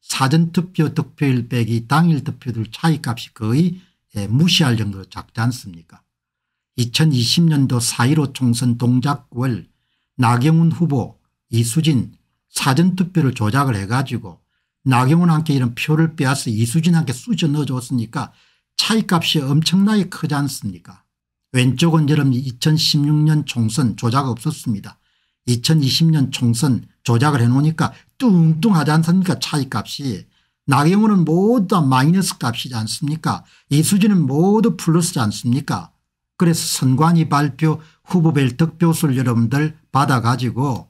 A: 사전투표 득표일 빼기 당일 득표들 차이값이 거의 예, 무시할 정도로 작지 않습니까 2020년도 4.15 총선 동작월 나경훈 후보 이수진 사전투표를 조작을 해가지고 나경원한테 이런 표를 빼앗아 이수진한테 쑤셔 넣어줬으니까 차이값이 엄청나게 크지 않습니까 왼쪽은 여름 2016년 총선 조작 없었습니다. 2020년 총선 조작을 해놓으니까 뚱뚱하지 않습니까 차이값이. 나경원은 모두 다 마이너스 값이지 않습니까 이수진은 모두 플러스지 않습니까 그래서 선관위 발표 후보별 득표수를 여러분들 받아가지고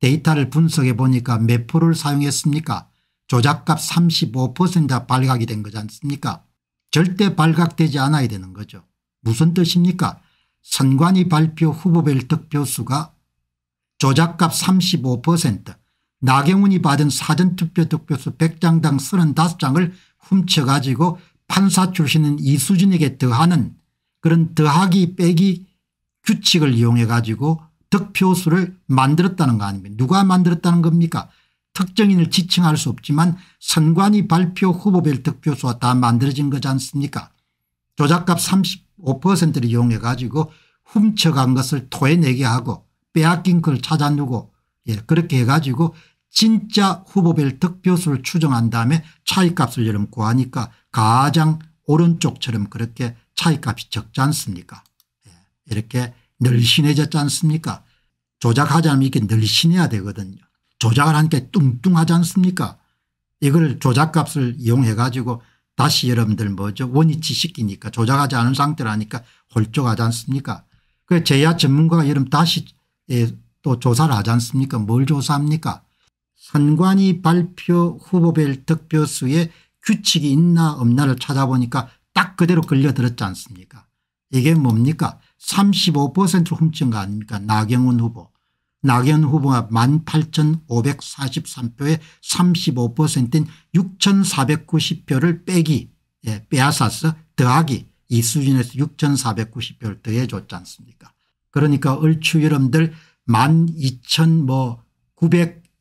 A: 데이터를 분석해 보니까 몇 프로를 사용했습니까 조작값 35%가 발각이 된 거지 않습니까 절대 발각되지 않아야 되는 거죠. 무슨 뜻입니까 선관위 발표 후보별 득표수가 조작값 35% 나경원이 받은 사전투표 득표수 100장당 35장을 훔쳐가지고 판사 출신인 이수진에게 더하는 그런 더하기 빼기 규칙을 이용해 가지고 득표수를 만들었다는 거 아닙니까 누가 만들었다는 겁니까 특정인을 지칭할 수 없지만 선관위 발표 후보별 득표수가 다 만들어진 거지 않습니까 조작값 30 5%를 이용해 가지고 훔쳐간 것을 토해내게 하고 빼앗긴 걸 찾아누고 예, 그렇게 해가지고 진짜 후보별 득표수를 추정한 다음에 차이값을 여러분 구하니까 가장 오른쪽처럼 그렇게 차이값이 적지 않습니까 예, 이렇게 늘씬해졌지 않습니까 조작하자면 이게 렇 늘씬해야 되거든요 조작을 하니까 뚱뚱하지 않습니까 이걸 조작값을 이용해 가지고 다시 여러분들 뭐죠 원위치 시키니까 조작하지 않은 상태라니까 홀쭉하지 않습니까 그 제야 전문가가 여러분 다시 예, 또 조사를 하지 않습니까 뭘 조사합니까 선관위 발표 후보별 득표수에 규칙이 있나 없나를 찾아보니까 딱 그대로 걸려들었지 않습니까 이게 뭡니까 35%를 훔친 거 아닙니까 나경원 후보 낙연 후보가 1 8 5 4 3표에 35%인 6,490표를 빼기 예, 빼앗아서 더하기 이 수준에서 6,490표를 더해줬지 않습니까 그러니까 얼추 여러분들 12,900 뭐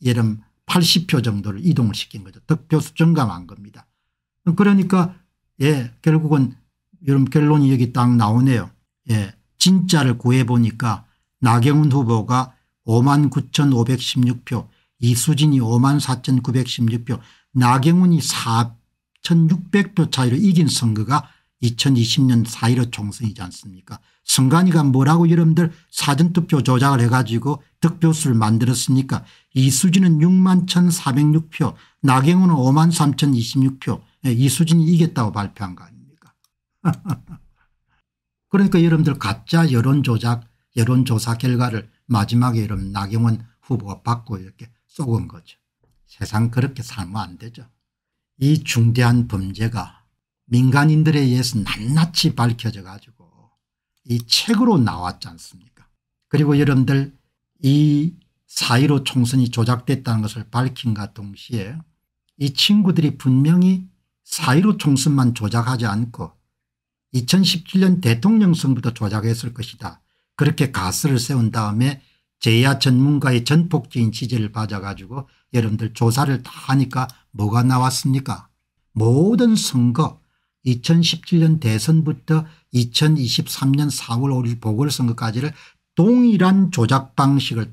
A: 여름 80표 정도를 이동을 시킨 거죠. 득표수 증감한 겁니다. 그러니까 예 결국은 여러분 결론이 여기 딱 나오네요. 예 진짜를 구해보니까 나경원 후보가 5만 9,516표 이수진이 5만 4,916표 나경원이 4,600표 차이로 이긴 선거가 2020년 4.15 총선이지 않습니까 선관위가 뭐라고 여러분들 사전투표 조작을 해가지고 득표수를 만들었습니까 이수진은 6만 1,406표 나경원은 5만 3,026표 예, 이수진이 이겼다고 발표한 거 아닙니까 그러니까 여러분들 가짜 여론조작 여론조사 결과를 마지막에 이름 나경원 후보가 받고 이렇게 쏘은 거죠. 세상 그렇게 살면 안 되죠. 이 중대한 범죄가 민간인들에 의해서 낱낱이 밝혀져 가지고 이 책으로 나왔지 않습니까 그리고 여러분들 이 사1로 총선이 조작됐다는 것을 밝힌과 동시에 이 친구들이 분명히 사1로 총선만 조작하지 않고 2017년 대통령 선거도 조작했을 것이다 그렇게 가스를 세운 다음에 제야 전문가의 전폭적인 지지를 받아가지고 여러분들 조사를 다 하니까 뭐가 나왔습니까 모든 선거 2017년 대선부터 2023년 4월 5일 보궐선거까지를 동일한 조작 방식을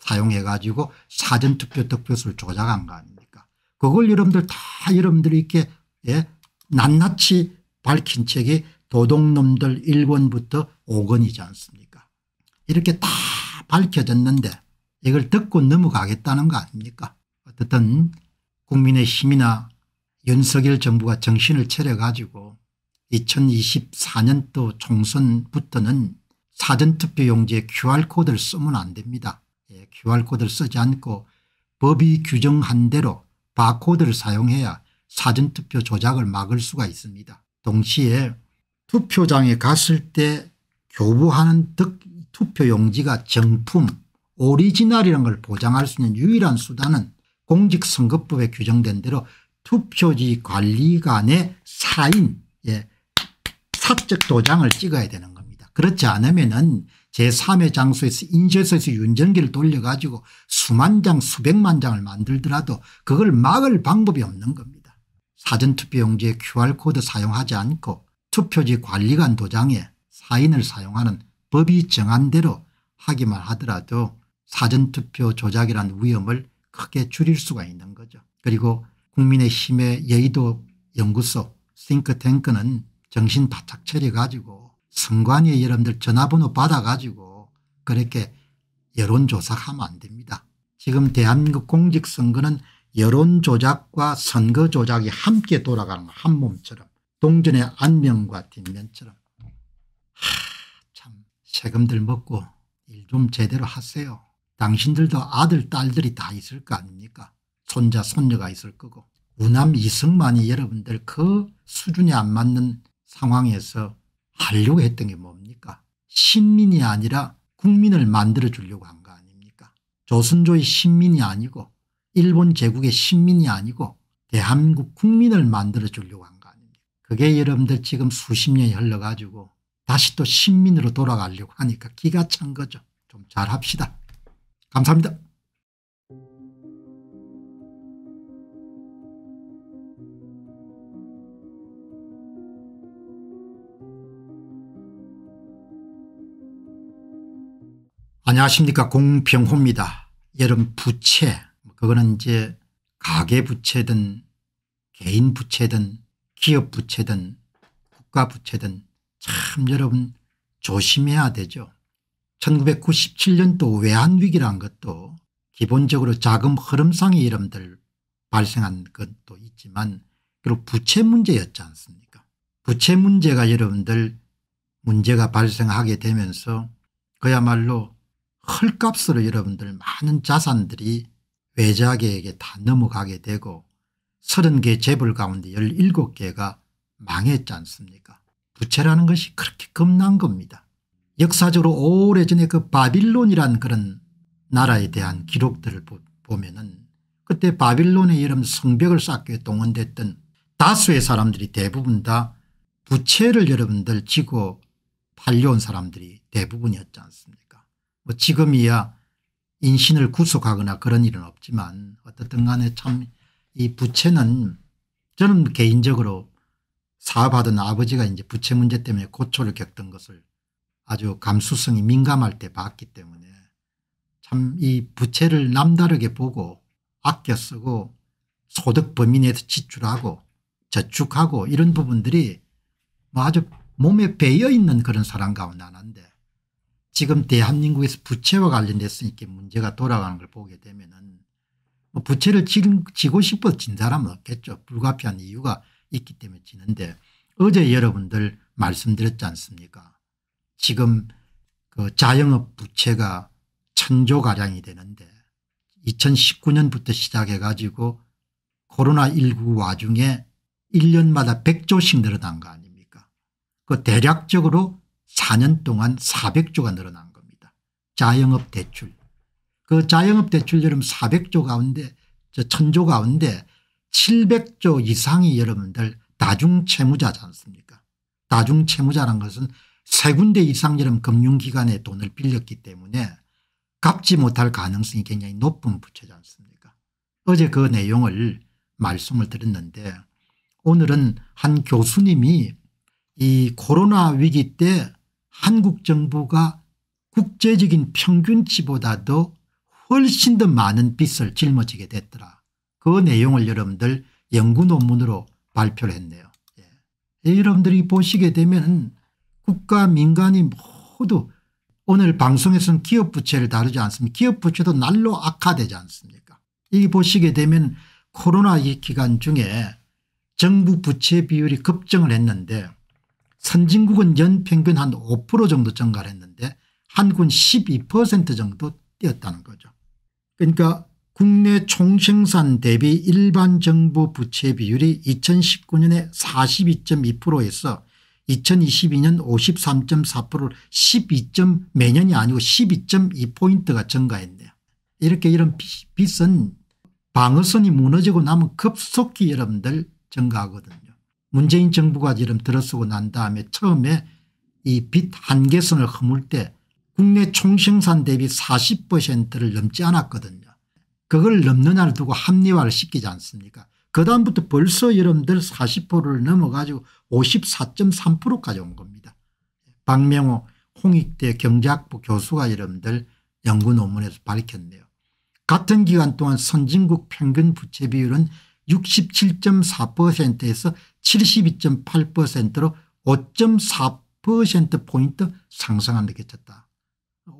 A: 사용해 가지고 사전투표 득표수를 조작한 거 아닙니까 그걸 여러분들 다 여러분들이 이렇게 예? 낱낱이 밝힌 책이 도둑놈들 1권부터 5권이지 않습니까 이렇게 다 밝혀졌는데 이걸 듣고 넘어가겠다는 거 아닙니까 어쨌든 국민의 힘이나 윤석열 정부가 정신을 차려가지고 2024년도 총선부터는 사전투표 용지에 QR코드를 쓰면 안 됩니다. 예, QR코드를 쓰지 않고 법이 규정한 대로 바코드를 사용해야 사전투표 조작을 막을 수가 있습니다. 동시에 투표장에 갔을 때 교부하는 투표용지가 정품 오리지널이라는 걸 보장할 수 있는 유일한 수단은 공직선거법에 규정된 대로 투표지 관리관의 사인 예, 사적 도장을 찍어야 되는 겁니다. 그렇지 않으면 은 제3의 장소에서 인쇄소에서 윤전기를 돌려가지고 수만 장 수백만 장을 만들더라도 그걸 막을 방법이 없는 겁니다. 사전투표용지에 QR코드 사용하지 않고 투표지 관리관 도장에 사인을 사용하는 법이 정한 대로 하기만 하더라도 사전투표 조작이란 위험을 크게 줄일 수가 있는 거죠. 그리고 국민의힘의 여의도 연구소 싱크탱크는 정신 바짝 차려가지고 선관위 여러분들 전화번호 받아가지고 그렇게 여론조사하면 안 됩니다. 지금 대한민국 공직선거는 여론조작과 선거조작이 함께 돌아가는 한 몸처럼 동전의 안면과 뒷면처럼 하. 세금들 먹고 일 좀 제대로 하세요. 당신들도 아들 딸들이 다 있을 거 아닙니까 손자 손녀가 있을 거고 우남 이승만이 여러분들 그 수준에 안 맞는 상황에서 하려고 했던 게 뭡니까 신민이 아니라 국민을 만들어 주려고 한 거 아닙니까 조선조의 신민이 아니고 일본 제국의 신민이 아니고 대한민국 국민을 만들어 주려고 한 거 아닙니까 그게 여러분들 지금 수십 년이 흘러가지고 다시 또 신민으로 돌아가려고 하니까 기가 찬 거죠. 좀 잘합시다. 감사합니다. 안녕하십니까 공병호입니다. 여름 부채 그거는 이제 가계 부채든 개인 부채든 기업 부채든 국가 부채든 참 여러분 조심해야 되죠. 1997년도 외환위기란 것도 기본적으로 자금 흐름상의 이름들 발생한 것도 있지만 그리고 부채 문제였지 않습니까 부채 문제가 여러분들 문제가 발생하게 되면서 그야말로 헐값으로 여러분들 많은 자산들이 외자계에게 다 넘어가게 되고 30개 재벌 가운데 17개가 망했지 않습니까 부채라는 것이 그렇게 겁난 겁니다. 역사적으로 오래전에 그 바빌론이란 그런 나라에 대한 기록들을 보면은 그때 바빌론의 이름 성벽을 쌓기 에 동원됐던 다수의 사람들이 대부분 다 부채를 여러분들 지고 팔려온 사람들이 대부분이었지 않습니까 뭐 지금이야 인신을 구속하거나 그런 일은 없지만 어떻든 간에 참 이 부채는 저는 개인적으로 사업하던 아버지가 이제 부채 문제 때문에 고초를 겪던 것을 아주 감수성이 민감할 때 봤기 때문에 참 이 부채를 남다르게 보고 아껴 쓰고 소득 범위 내에서 지출하고 저축하고 이런 부분들이 뭐 아주 몸에 배어 있는 그런 사람 가운데 하나인데 지금 대한민국에서 부채와 관련돼서 이렇게 문제가 돌아가는 걸 보게 되면은 뭐 부채를 지고 싶어진 사람은 없겠죠. 불가피한 이유가 있기 때문에 지는데 어제 여러분들 말씀드렸지 않습니까 지금 그 자영업 부채가 천조가량이 되는데 2019년부터 시작해 가지고 코로나19 와중에 1년마다 100조씩 늘어난 거 아닙니까 그 대략적으로 4년 동안 400조가 늘어난 겁니다 자영업 대출 그 자영업 대출 여름 400조 가운데 저 천조 가운데 700조 이상이 여러분들 다중채무자지 않습니까 다중채무자란 것은 세 군데 이상 여름 금융기관에 돈을 빌렸기 때문에 갚지 못할 가능성이 굉장히 높은 부채지 않습니까 어제 그 내용을 말씀을 드렸는데 오늘은 한 교수님이 이 코로나 위기 때 한국 정부가 국제적인 평균치보다도 훨씬 더 많은 빚을 짊어지게 됐더라 그 내용을 여러분들 연구 논문으로 발표를 했네요. 예. 여러분들이 보시게 되면 국가 민간이 모두 오늘 방송에서는 기업 부채를 다루지 않습니다. 기업 부채도 날로 악화되지 않습니까 이 보시게 되면 코로나 이 기간 중에 정부 부채 비율이 급증을 했는데 선진국은 연평균 한 5% 정도 증가를 했는데 한국은 12% 정도 뛰었다는 거죠. 그러니까 국내 총생산 대비 일반 정부 부채 비율이 2019년에 42.2%에서 2022년 53.4%를 12. 매년이 아니고 12.2포인트가 증가했네요. 이렇게 이런 빚은 방어선이 무너지고 나면 급속히 여러분들 증가하거든요. 문재인 정부가 지금 들어서고 난 다음에 처음에 이빚 한계선을 허물 때 국내 총생산 대비 40%를 넘지 않았거든요. 그걸 넘는 한을 두고 합리화를 시키지 않습니까 그다음부터 벌써 여러분들 40%를 넘어가지고 54.3%까지 온 겁니다. 박명호 홍익대 경제학부 교수가 여러분들 연구 논문에서 밝혔네요. 같은 기간 동안 선진국 평균 부채 비율은 67.4%에서 72.8%로 5.4%포인트 상승한 느꼈쳤다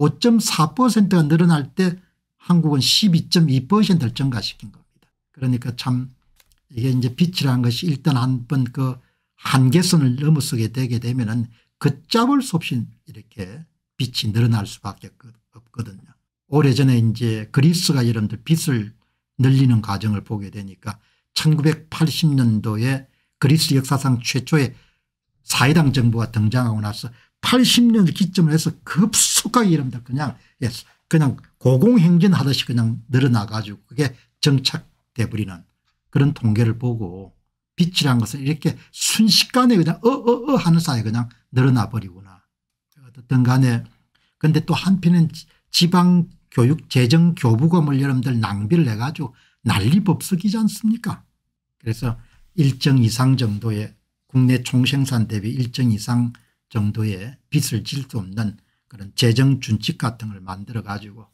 A: 5.4%가 늘어날 때 한국은 12.2%를 증가시킨 겁니다. 그러니까 참 이게 이제 빛이라는 것이 일단 한 번 그 한계선을 넘어서게 되게 되면은 걷잡을 수 없이 이렇게 빛이 늘어날 수밖에 없거든요. 오래전에 이제 그리스가 여러분들 빛을 늘리는 과정을 보게 되니까 1980년도에 그리스 역사상 최초의 사회당 정부가 등장하고 나서 80년을 기점으로 해서 급속하게 여러분들 그냥 예, 그냥 고공행진 하듯이 그냥 늘어나 가지고 그게 정착돼 버리는 그런 통계를 보고 빛이란 것은 이렇게 순식간에 그냥 어어어 어, 어 하는 사이에 그냥 늘어나 버리구나. 어떻든 간에 근데 또 한편은 지방교육 재정교부금을 여러분들 낭비를 해가지고 난리법석이지 않습니까 그래서 일정 이상 정도의 국내 총생산 대비 일정 이상 정도의 빚을 질 수 없는 그런 재정준칙 같은 걸 만들어 가지고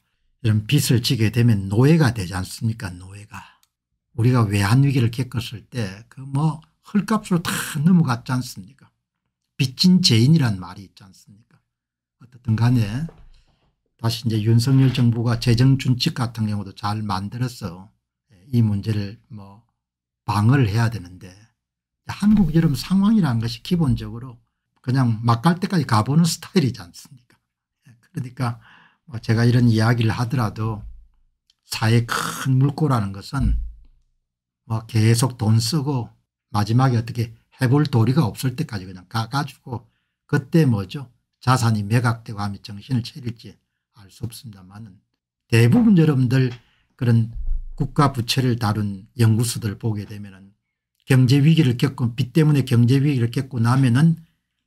A: 이런 빚을 지게 되면 노예가 되지 않습니까 노예가. 우리가 외환위기를 겪었을 때 그 뭐 헐값으로 다 넘어갔지 않습니까 빚진 죄인이란 말이 있지 않습니까 어떻든 간에 다시 이제 윤석열 정부가 재정준칙 같은 경우도 잘 만들어서 예, 이 문제를 뭐 방어를 해야 되는데 한국 여름 상황이라는 것이 기본적으로 그냥 막갈 때까지 가보는 스타일이지 않습니까 예, 그러니까 뭐 제가 이런 이야기를 하더라도 사회 큰 물꼬라는 것은 뭐 계속 돈 쓰고 마지막에 어떻게 해볼 도리가 없을 때까지 그냥 가가지고 그때 뭐죠 자산이 매각되고 하면 정신을 차릴지 알 수 없습니다만은 대부분 여러분들 그런 국가 부채를 다룬 연구소들 보게 되면은 경제 위기를 겪고 빚 때문에 경제 위기를 겪고 나면은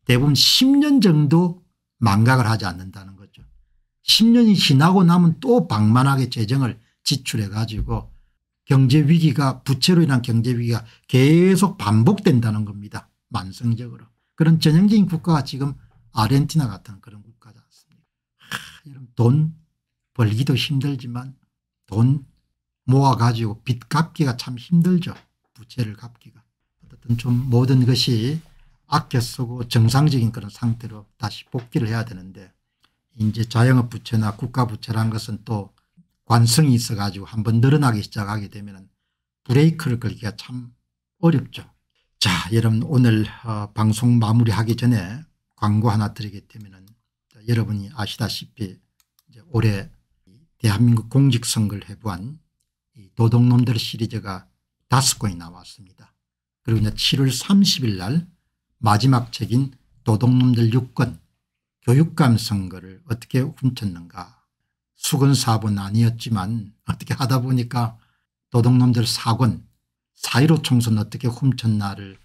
A: 대부분 10년 정도 망각을 하지 않는다는 10년이 지나고 나면 또 방만하게 재정을 지출해 가지고 경제 위기가 부채로 인한 경제 위기가 계속 반복된다는 겁니다. 만성적으로. 그런 전형적인 국가가 지금 아르헨티나 같은 그런 국가지 않습니까 하, 여러분 돈 벌기도 힘들지만 돈 모아가지고 빚 갚기가 참 힘들죠. 부채를 갚기가. 어쨌든 좀 모든 것이 아껴 쓰고 정상적인 그런 상태로 다시 복귀를 해야 되는데 이제 자영업 부채나 국가 부채라는 것은 또 관성이 있어 가지고 한 번 늘어나기 시작하게 되면 브레이크를 걸기가 참 어렵죠. 자 여러분 오늘 어, 방송 마무리하기 전에 광고 하나 드리게 되면 여러분이 아시다시피 올해 대한민국 공직선거를 해부한 도둑놈들 시리즈가 다섯 권이 나왔습니다. 그리고 이제 7월 30일 날 마지막 책인 도둑놈들 6권 교육감 선거를 어떻게 훔쳤는가 수건 사본 아니었지만 어떻게 하다 보니까 도둑놈들 사건 4.15 총선 어떻게 훔쳤나를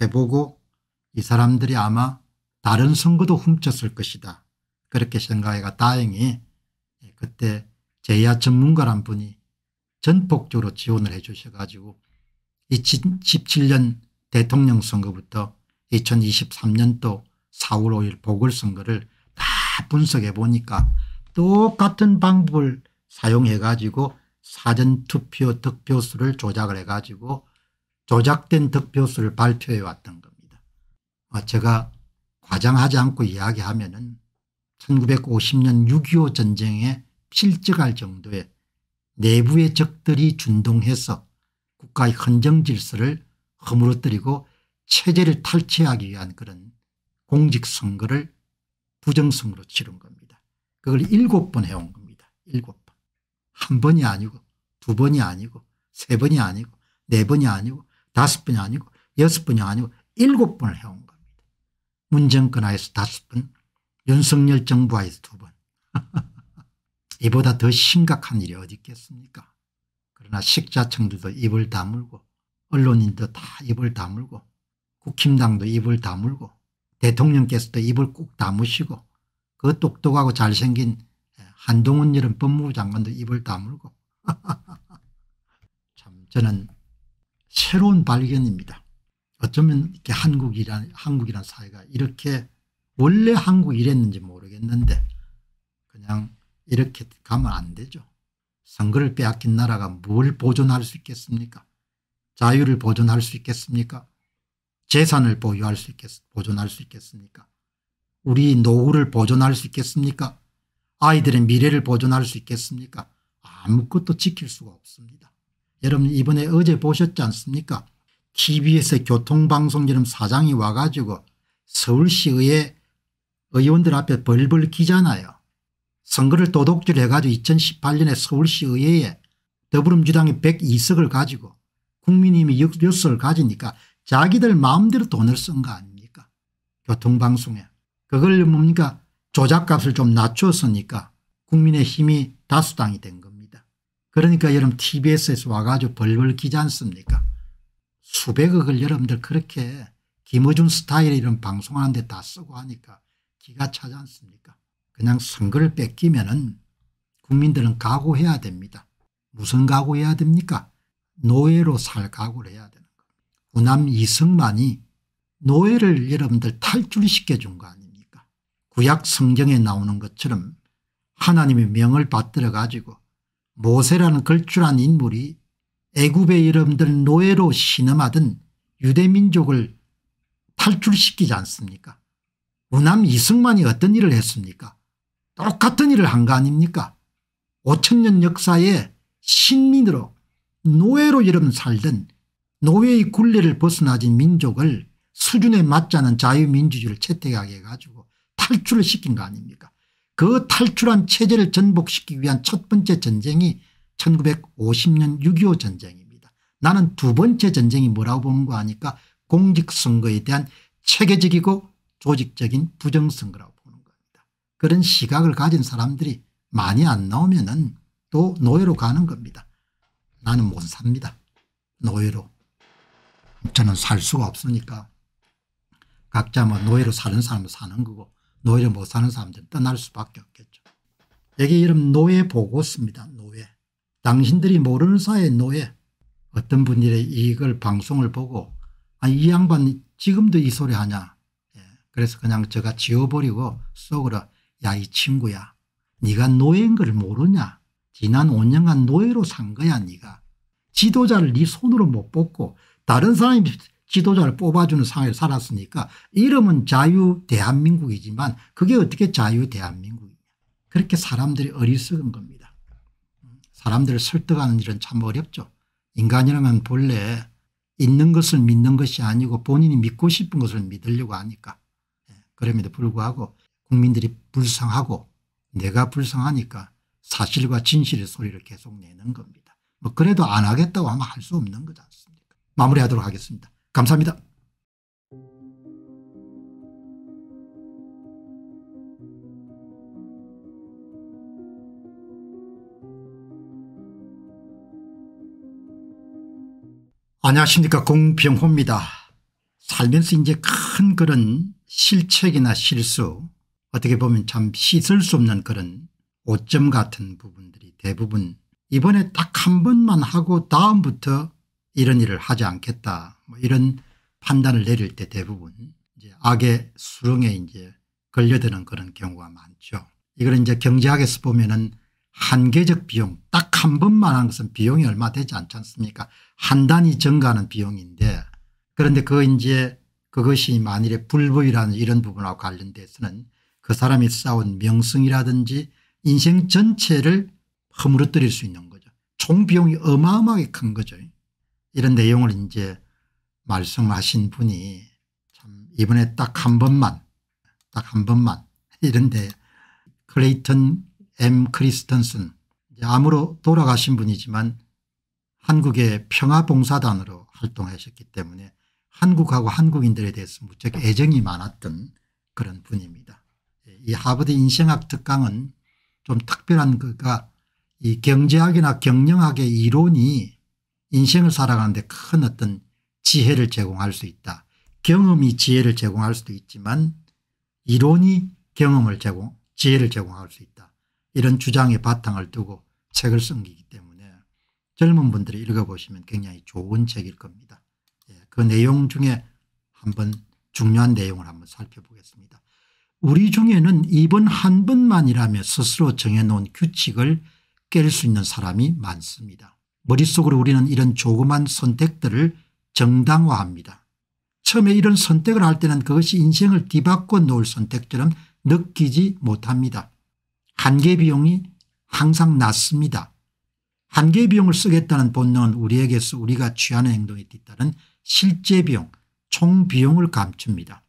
A: 해보고 이 사람들이 아마 다른 선거도 훔쳤을 것이다. 그렇게 생각해가 다행히 그때 제야 전문가란 분이 전폭적으로 지원을 해 주셔가지고 2017년 대통령 선거부터 2023년도 4월 5일 보궐선거를 분석해 보니까 똑같은 방법을 사용해 가지고 사전투표 득표수를 조작을 해 가지고 조작된 득표수를 발표해 왔던 겁니다. 아, 제가 과장하지 않고 이야기하면 은 1950년 6.25 전쟁에 필적할 정도의 내부의 적들이 준동해서 국가의 헌정 질서를 허물어뜨리고 체제를 탈취하기 위한 그런 공직선거를 부정성으로 치른 겁니다. 그걸 일곱 번 해온 겁니다. 일곱 번. 한 번이 아니고 두 번이 아니고 세 번이 아니고 네 번이 아니고 다섯 번이 아니고 여섯 번이 아니고 일곱 번을 해온 겁니다. 문정권 하에서 다섯 번 윤석열 정부 하에서 두 번. 이보다 더 심각한 일이 어디 있겠습니까 그러나 식자청들도 입을 다물고 언론인도 다 입을 다물고 국힘당도 입을 다물고 대통령께서도 입을 꾹 다무시고 그 똑똑하고 잘생긴 한동훈 이런 법무부 장관도 입을 다물고 참 저는 새로운 발견입니다. 어쩌면 이렇게 한국이란 한국이란 사회가 이렇게 원래 한국 이랬는지 모르겠는데 그냥 이렇게 가면 안 되죠. 선거를 빼앗긴 나라가 뭘 보존할 수 있겠습니까? 자유를 보존할 수 있겠습니까? 재산을 보유할 수 있겠, 보존할 수 있겠습니까? 우리 노후를 보존할 수 있겠습니까? 아이들의 미래를 보존할 수 있겠습니까? 아무것도 지킬 수가 없습니다. 여러분 이번에 어제 보셨지 않습니까? TBS 교통방송처럼 사장이 와가지고 서울시의회 의원들 앞에 벌벌 기잖아요. 선거를 도둑질해가지고 2018년에 서울시의회에 더불어민주당이 102석을 가지고 국민의힘이 6석을 가지니까 자기들 마음대로 돈을 쓴 거 아닙니까 교통방송에 그걸 뭡니까 조작값을 좀 낮췄으니까 국민의 힘이 다수당이 된 겁니다. 그러니까 여러분 tbs에서 와가지고 벌벌 기지 않습니까 수백억을 여러분들 그렇게 김어준 스타일의 이런 방송하는데 다 쓰고 하니까 기가 차지 않습니까 그냥 선거를 뺏기면 은 국민들은 각오해야 됩니다. 무슨 각오해야 됩니까 노예로 살 각오를 해야 됩니다. 우남 이승만이 노예를 여러분들 탈출시켜 준 거 아닙니까 구약 성경에 나오는 것처럼 하나님의 명을 받들어 가지고 모세라는 걸출한 인물이 애굽의 여러분들 노예로 신음하던 유대민족을 탈출시키지 않습니까 우남 이승만이 어떤 일을 했습니까 똑같은 일을 한 거 아닙니까 5천년 역사에 신민으로 노예로 여러분 살던 노예의 굴레를 벗어나진 민족을 수준에 맞지 않은 자유민주주의를 채택하게 해가지고 탈출을 시킨 거 아닙니까 그 탈출한 체제를 전복시키기 위한 첫 번째 전쟁이 1950년 6.25 전쟁입니다. 나는 두 번째 전쟁이 뭐라고 보는 거 아니까 공직선거에 대한 체계적이고 조직적인 부정선거라고 보는 겁니다. 그런 시각을 가진 사람들이 많이 안 나오면 은또 노예로 가는 겁니다. 나는 못 삽니다. 노예로. 저는 살 수가 없으니까 각자 뭐 노예로 사는 사람은 사는 거고 노예로 못 사는 사람들은 떠날 수밖에 없겠죠. 여기 이름 노예 보고서입니다. 노예. 당신들이 모르는 사이의 노예. 어떤 분들의 이걸 방송을 보고 아, 이 양반 지금도 이 소리 하냐. 예. 그래서 그냥 제가 지워버리고 속으로 야이 친구야 네가 노예인 걸 모르냐. 지난 5년간 노예로 산 거야 네가. 지도자를 네 손으로 못 뽑고 다른 사람이 지도자를 뽑아주는 상황에 살았으니까 이름은 자유 대한민국이지만 그게 어떻게 자유 대한민국이냐. 그렇게 사람들이 어리석은 겁니다. 사람들을 설득하는 일은 참 어렵죠. 인간이라면 본래 있는 것을 믿는 것이 아니고 본인이 믿고 싶은 것을 믿으려고 하니까 예, 그럼에도 불구하고 국민들이 불쌍하고 내가 불쌍하니까 사실과 진실의 소리를 계속 내는 겁니다. 뭐 그래도 안 하겠다고 하면 할 수 없는 거지 습니까 마무리하도록 하겠습니다. 감사합니다. 안녕하십니까 공병호입니다. 살면서 이제 큰 그런 실책이나 실수 어떻게 보면 참 씻을 수 없는 그런 오점 같은 부분들이 대부분 이번에 딱 한 번만 하고 다음부터 이런 일을 하지 않겠다 뭐 이런 판단을 내릴 때 대부분 이제 악의 수렁에 이제 걸려드는 그런 경우가 많죠. 이걸 이제 경제학에서 보면은 한계적 비용 딱 한 번만 한 것은 비용이 얼마 되지 않지 않습니까 한 단위 증가하는 비용인데 그런데 그 이제 그것이 만일에 불법이라는 이런 부분하고 관련돼서는 그 사람이 쌓은 명성이라든지 인생 전체를 허물어뜨릴 수 있는 거죠. 총 비용이 어마어마하게 큰 거죠. 이런 내용을 이제 말씀하신 분이 참 이번에 딱 한 번만 딱 한 번만 이런데 클레이튼 M 크리스턴슨 암으로 돌아가신 분이지만 한국의 평화봉사단으로 활동하셨기 때문에 한국하고 한국인들에 대해서 무척 애정이 많았던 그런 분입니다. 예, 이 하버드 인생학 특강은 좀 특별한 그가 이 경제학이나 경영학의 이론이 인생을 살아가는데 큰 어떤 지혜를 제공할 수 있다. 경험이 지혜를 제공할 수도 있지만 이론이 경험을 제공 지혜를 제공할 수 있다. 이런 주장의 바탕을 두고 책을 쓴기기 때문에 젊은 분들이 읽어보시면 굉장히 좋은 책일 겁니다. 예, 그 내용 중에 한번 중요한 내용을 한번 살펴보겠습니다. 우리 중에는 이번 한 번만이라며 스스로 정해놓은 규칙을 깰 수 있는 사람이 많습니다. 머릿속으로 우리는 이런 조그만 선택들을 정당화합니다. 처음에 이런 선택을 할 때는 그것이 인생을 뒤바꿔 놓을 선택처럼 느끼지 못합니다. 한계 비용이 항상 낮습니다. 한계 비용을 쓰겠다는 본능은 우리에게서 우리가 취하는 행동에 뒤따른 실제 비용, 총 비용을 감춥니다.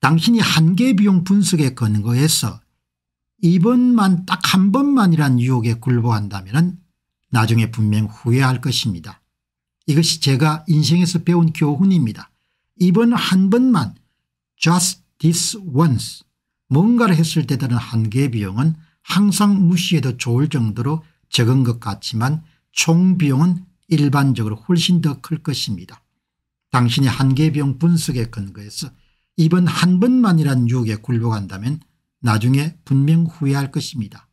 A: 당신이 한계 비용 분석에 근거해서 이번만 딱 한 번만이란 유혹에 굴복한다면 나중에 분명 후회할 것입니다. 이것이 제가 인생에서 배운 교훈입니다. 이번 한 번만 just this once 뭔가를 했을 때 드는 한계 비용은 항상 무시해도 좋을 정도로 적은 것 같지만 총 비용은 일반적으로 훨씬 더 클 것입니다. 당신이 한계 비용 분석에 근거해서 이번 한 번만이란 유혹에 굴복한다면 나중에 분명 후회할 것입니다.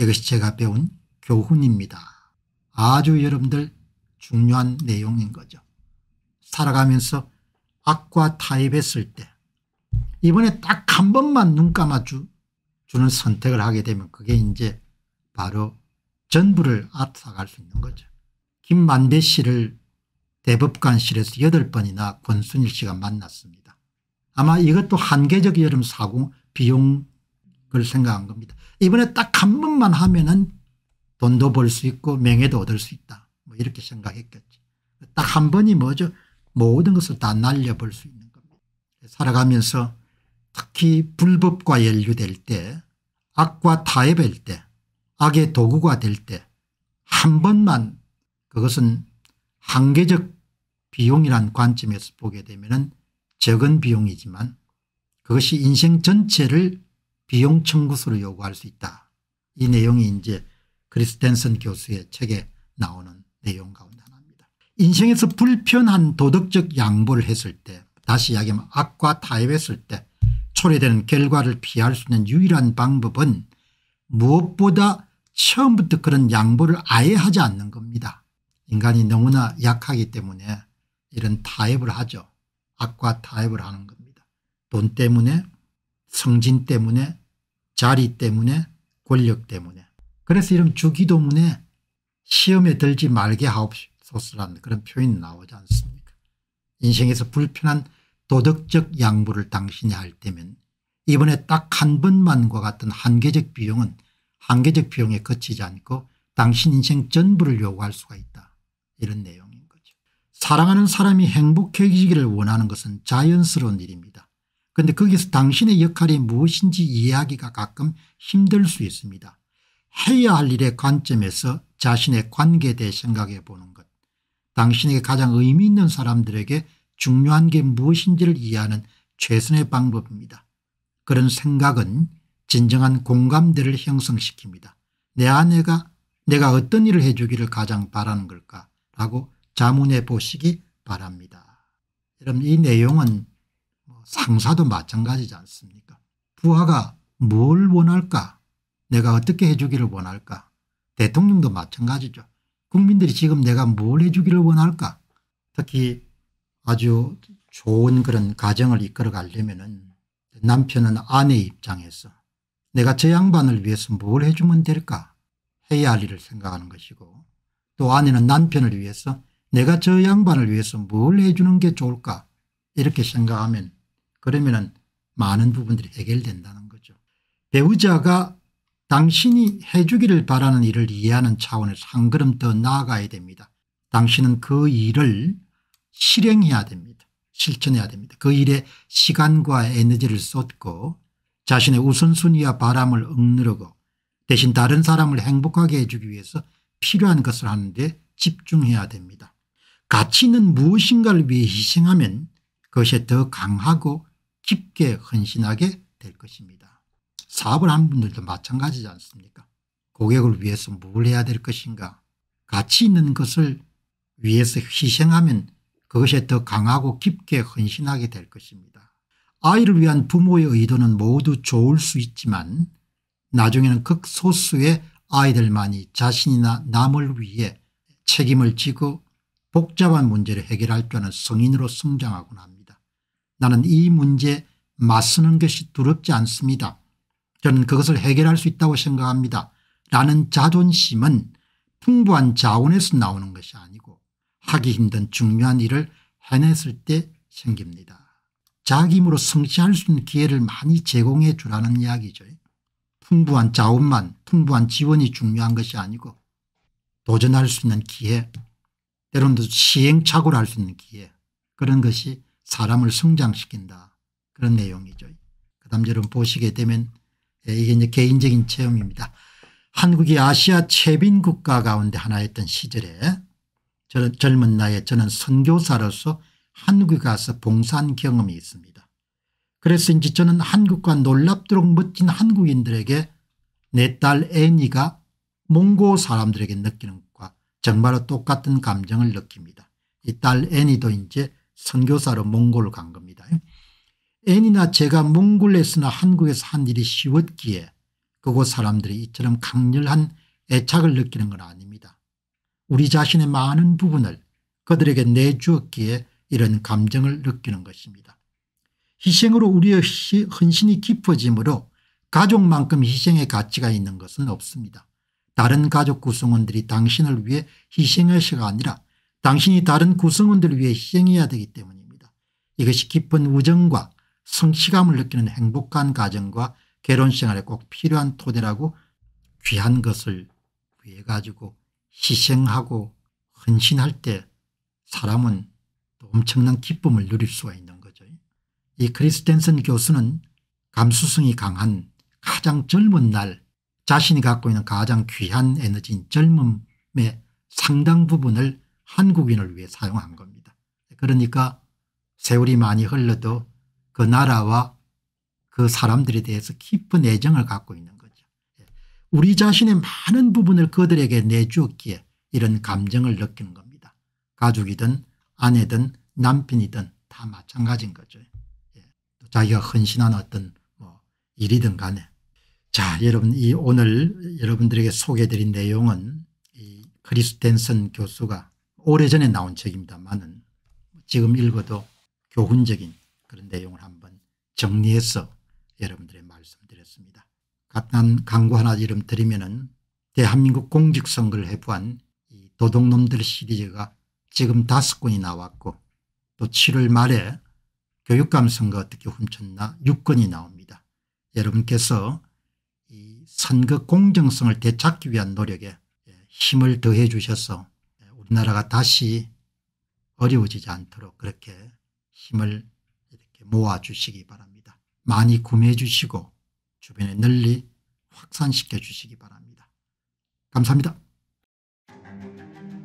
A: 이것이 제가 배운 교훈입니다. 아주 여러분들 중요한 내용인 거죠. 살아가면서 악과 타입했을때 이번에 딱 한 번만 눈 감아주는 선택을 하게 되면 그게 이제 바로 전부를 앗아갈 수 있는 거죠. 김만배 씨를 대법관실에서 8번이나 권순일 씨가 만났습니다. 아마 이것도 한계적 여름 사공 비용을 생각한 겁니다. 이번에 딱 한 번만 하면은 돈도 벌 수 있고 명예도 얻을 수 있다. 뭐 이렇게 생각했겠지. 딱 한 번이 뭐죠? 모든 것을 다 날려볼 수 있는 겁니다. 살아가면서 특히 불법과 연루될 때 악과 타협일 때 악의 도구가 될 때 한 번만 그것은 한계적 비용이란 관점에서 보게 되면 적은 비용이지만 그것이 인생 전체를 비용 청구수로 요구할 수 있다. 이 내용이 이제 크리스텐슨 교수의 책에 나오는 내용 가운데 하나입니다. 인생에서 불편한 도덕적 양보를 했을 때 다시 이야기하면 악과 타협했을 때 초래되는 결과를 피할 수 있는 유일한 방법은 무엇보다 처음부터 그런 양보를 아예 하지 않는 겁니다. 인간이 너무나 약하기 때문에 이런 타협을 하죠. 악과 타협을 하는 겁니다. 돈 때문에 성진 때문에 자리 때문에 권력 때문에 그래서 이런 주기도문에 시험에 들지 말게 하옵소서라는 그런 표현이 나오지 않습니까 인생에서 불편한 도덕적 양보를 당신이 할 때면 이번에 딱 한 번만과 같은 한계적 비용은 한계적 비용에 그치지 않고 당신 인생 전부를 요구할 수가 있다. 이런 내용인 거죠. 사랑하는 사람이 행복해지기를 원하는 것은 자연스러운 일입니다. 그런데 거기서 당신의 역할이 무엇인지 이해하기가 가끔 힘들 수 있습니다. 해야 할 일의 관점에서 자신의 관계에 대해 생각해 보는 것. 당신에게 가장 의미 있는 사람들에게 중요한 게 무엇인지를 이해하는 최선의 방법입니다. 그런 생각은 진정한 공감대를 형성시킵니다. 내 아내가 내가 어떤 일을 해주기를 가장 바라는 걸까 라고 자문해 보시기 바랍니다. 여러분 이 내용은 뭐 상사도 마찬가지지 않습니까 부하가 뭘 원할까 내가 어떻게 해주기를 원할까 대통령도 마찬가지죠. 국민들이 지금 내가 뭘 해주기를 원할까 특히 아주 좋은 그런 가정을 이끌어 가려면 은 남편은 아내 입장에서 내가 저 양반을 위해서 뭘 해주면 될까 해야 할 일을 생각하는 것이고 또 아내는 남편을 위해서 내가 저 양반을 위해서 뭘 해주는 게 좋을까 이렇게 생각하면 그러면 은 많은 부분들이 해결된다는 거죠. 배우자가 당신이 해주기를 바라는 일을 이해하는 차원에서 한 걸음 더 나아가야 됩니다. 당신은 그 일을 실행해야 됩니다. 실천해야 됩니다. 그 일에 시간과 에너지를 쏟고 자신의 우선순위와 바람을 억누르고 대신 다른 사람을 행복하게 해주기 위해서 필요한 것을 하는데 집중해야 됩니다. 가치 있는 무엇인가를 위해 희생하면 그것에 더 강하고 깊게 헌신하게 될 것입니다. 사업을 하는 분들도 마찬가지지 않습니까 고객을 위해서 뭘 해야 될 것인가 가치 있는 것을 위해서 희생하면 그것에 더 강하고 깊게 헌신하게 될 것입니다. 아이를 위한 부모의 의도는 모두 좋을 수 있지만 나중에는 극소수의 아이들만이 자신이나 남을 위해 책임을 지고 복잡한 문제를 해결할 줄 아는 성인으로 성장하곤 합니다. 나는 이 문제 에 맞서는 것이 두렵지 않습니다. 저는 그것을 해결할 수 있다고 생각합니다. 라는 자존심은 풍부한 자원에서 나오는 것이 아니고 하기 힘든 중요한 일을 해냈을 때 생깁니다. 자기 힘으로 성취할 수 있는 기회를 많이 제공해 주라는 이야기죠. 풍부한 자원만 풍부한 지원이 중요한 것이 아니고 도전할 수 있는 기회 때로는 시행착오를 할 수 있는 기회 그런 것이 사람을 성장시킨다 그런 내용이죠. 그 다음 여러분 보시게 되면 예, 이게 이제 개인적인 체험입니다. 한국이 아시아 최빈 국가 가운데 하나였던 시절에 저 젊은 나이에 저는 선교사로서 한국에 가서 봉사한 경험이 있습니다. 그래서인지 저는 한국과 놀랍도록 멋진 한국인들에게 내 딸 애니가 몽고 사람들에게 느끼는 것과 정말로 똑같은 감정을 느낍니다. 이 딸 애니도 이제 선교사로 몽골간 겁니다. 애니나 제가 몽골에서나 한국에서 한 일이 쉬웠기에 그곳 사람들이 이처럼 강렬한 애착을 느끼는 건 아닙니다. 우리 자신의 많은 부분을 그들에게 내주었기에 이런 감정을 느끼는 것입니다. 희생으로 우리의 헌신이 깊어지므로 가족만큼 희생의 가치가 있는 것은 없습니다. 다른 가족 구성원들이 당신을 위해 희생할 시가 아니라 당신이 다른 구성원들을 위해 희생해야 되기 때문입니다. 이것이 깊은 우정과 성취감을 느끼는 행복한 가정과 결혼생활에 꼭 필요한 토대라고 귀한 것을 위해 가지고 희생하고 헌신할 때 사람은 또 엄청난 기쁨을 누릴 수가 있는 거죠. 이 크리스텐슨 교수는 감수성이 강한 가장 젊은 날 자신이 갖고 있는 가장 귀한 에너지인 젊음의 상당 부분을 한국인을 위해 사용한 겁니다. 그러니까 세월이 많이 흘러도 그 나라와 그 사람들에 대해서 깊은 애정을 갖고 있는 거죠. 예. 우리 자신의 많은 부분을 그들에게 내주었기에 이런 감정을 느끼는 겁니다. 가족이든 아내든 남편이든 다 마찬가지인 거죠. 예. 자기가 헌신한 어떤 뭐 일이든 간에 자 여러분 이 오늘 여러분들에게 소개드린 해 내용은 이 크리스텐슨 교수가 오래전에 나온 책입니다만은 지금 읽어도 교훈적인 그런 내용을 한번 정리해서 여러분들의 말씀드렸습니다. 갓난 광고 하나 이름 드리면은 대한민국 공직선거를 해부한 이 도둑놈들 시리즈가 지금 다섯 권이 나왔고 또 7월 말에 교육감 선거 어떻게 훔쳤나 6권이 나옵니다. 여러분께서 이 선거 공정성을 되찾기 위한 노력에 예, 힘을 더해 주셔서 우리나라가 다시 어려워지지 않도록 그렇게 힘을 모아주시기 바랍니다. 많이 구매해 주시고 주변에 널리 확산시켜 주시기 바랍니다. 감사합니다.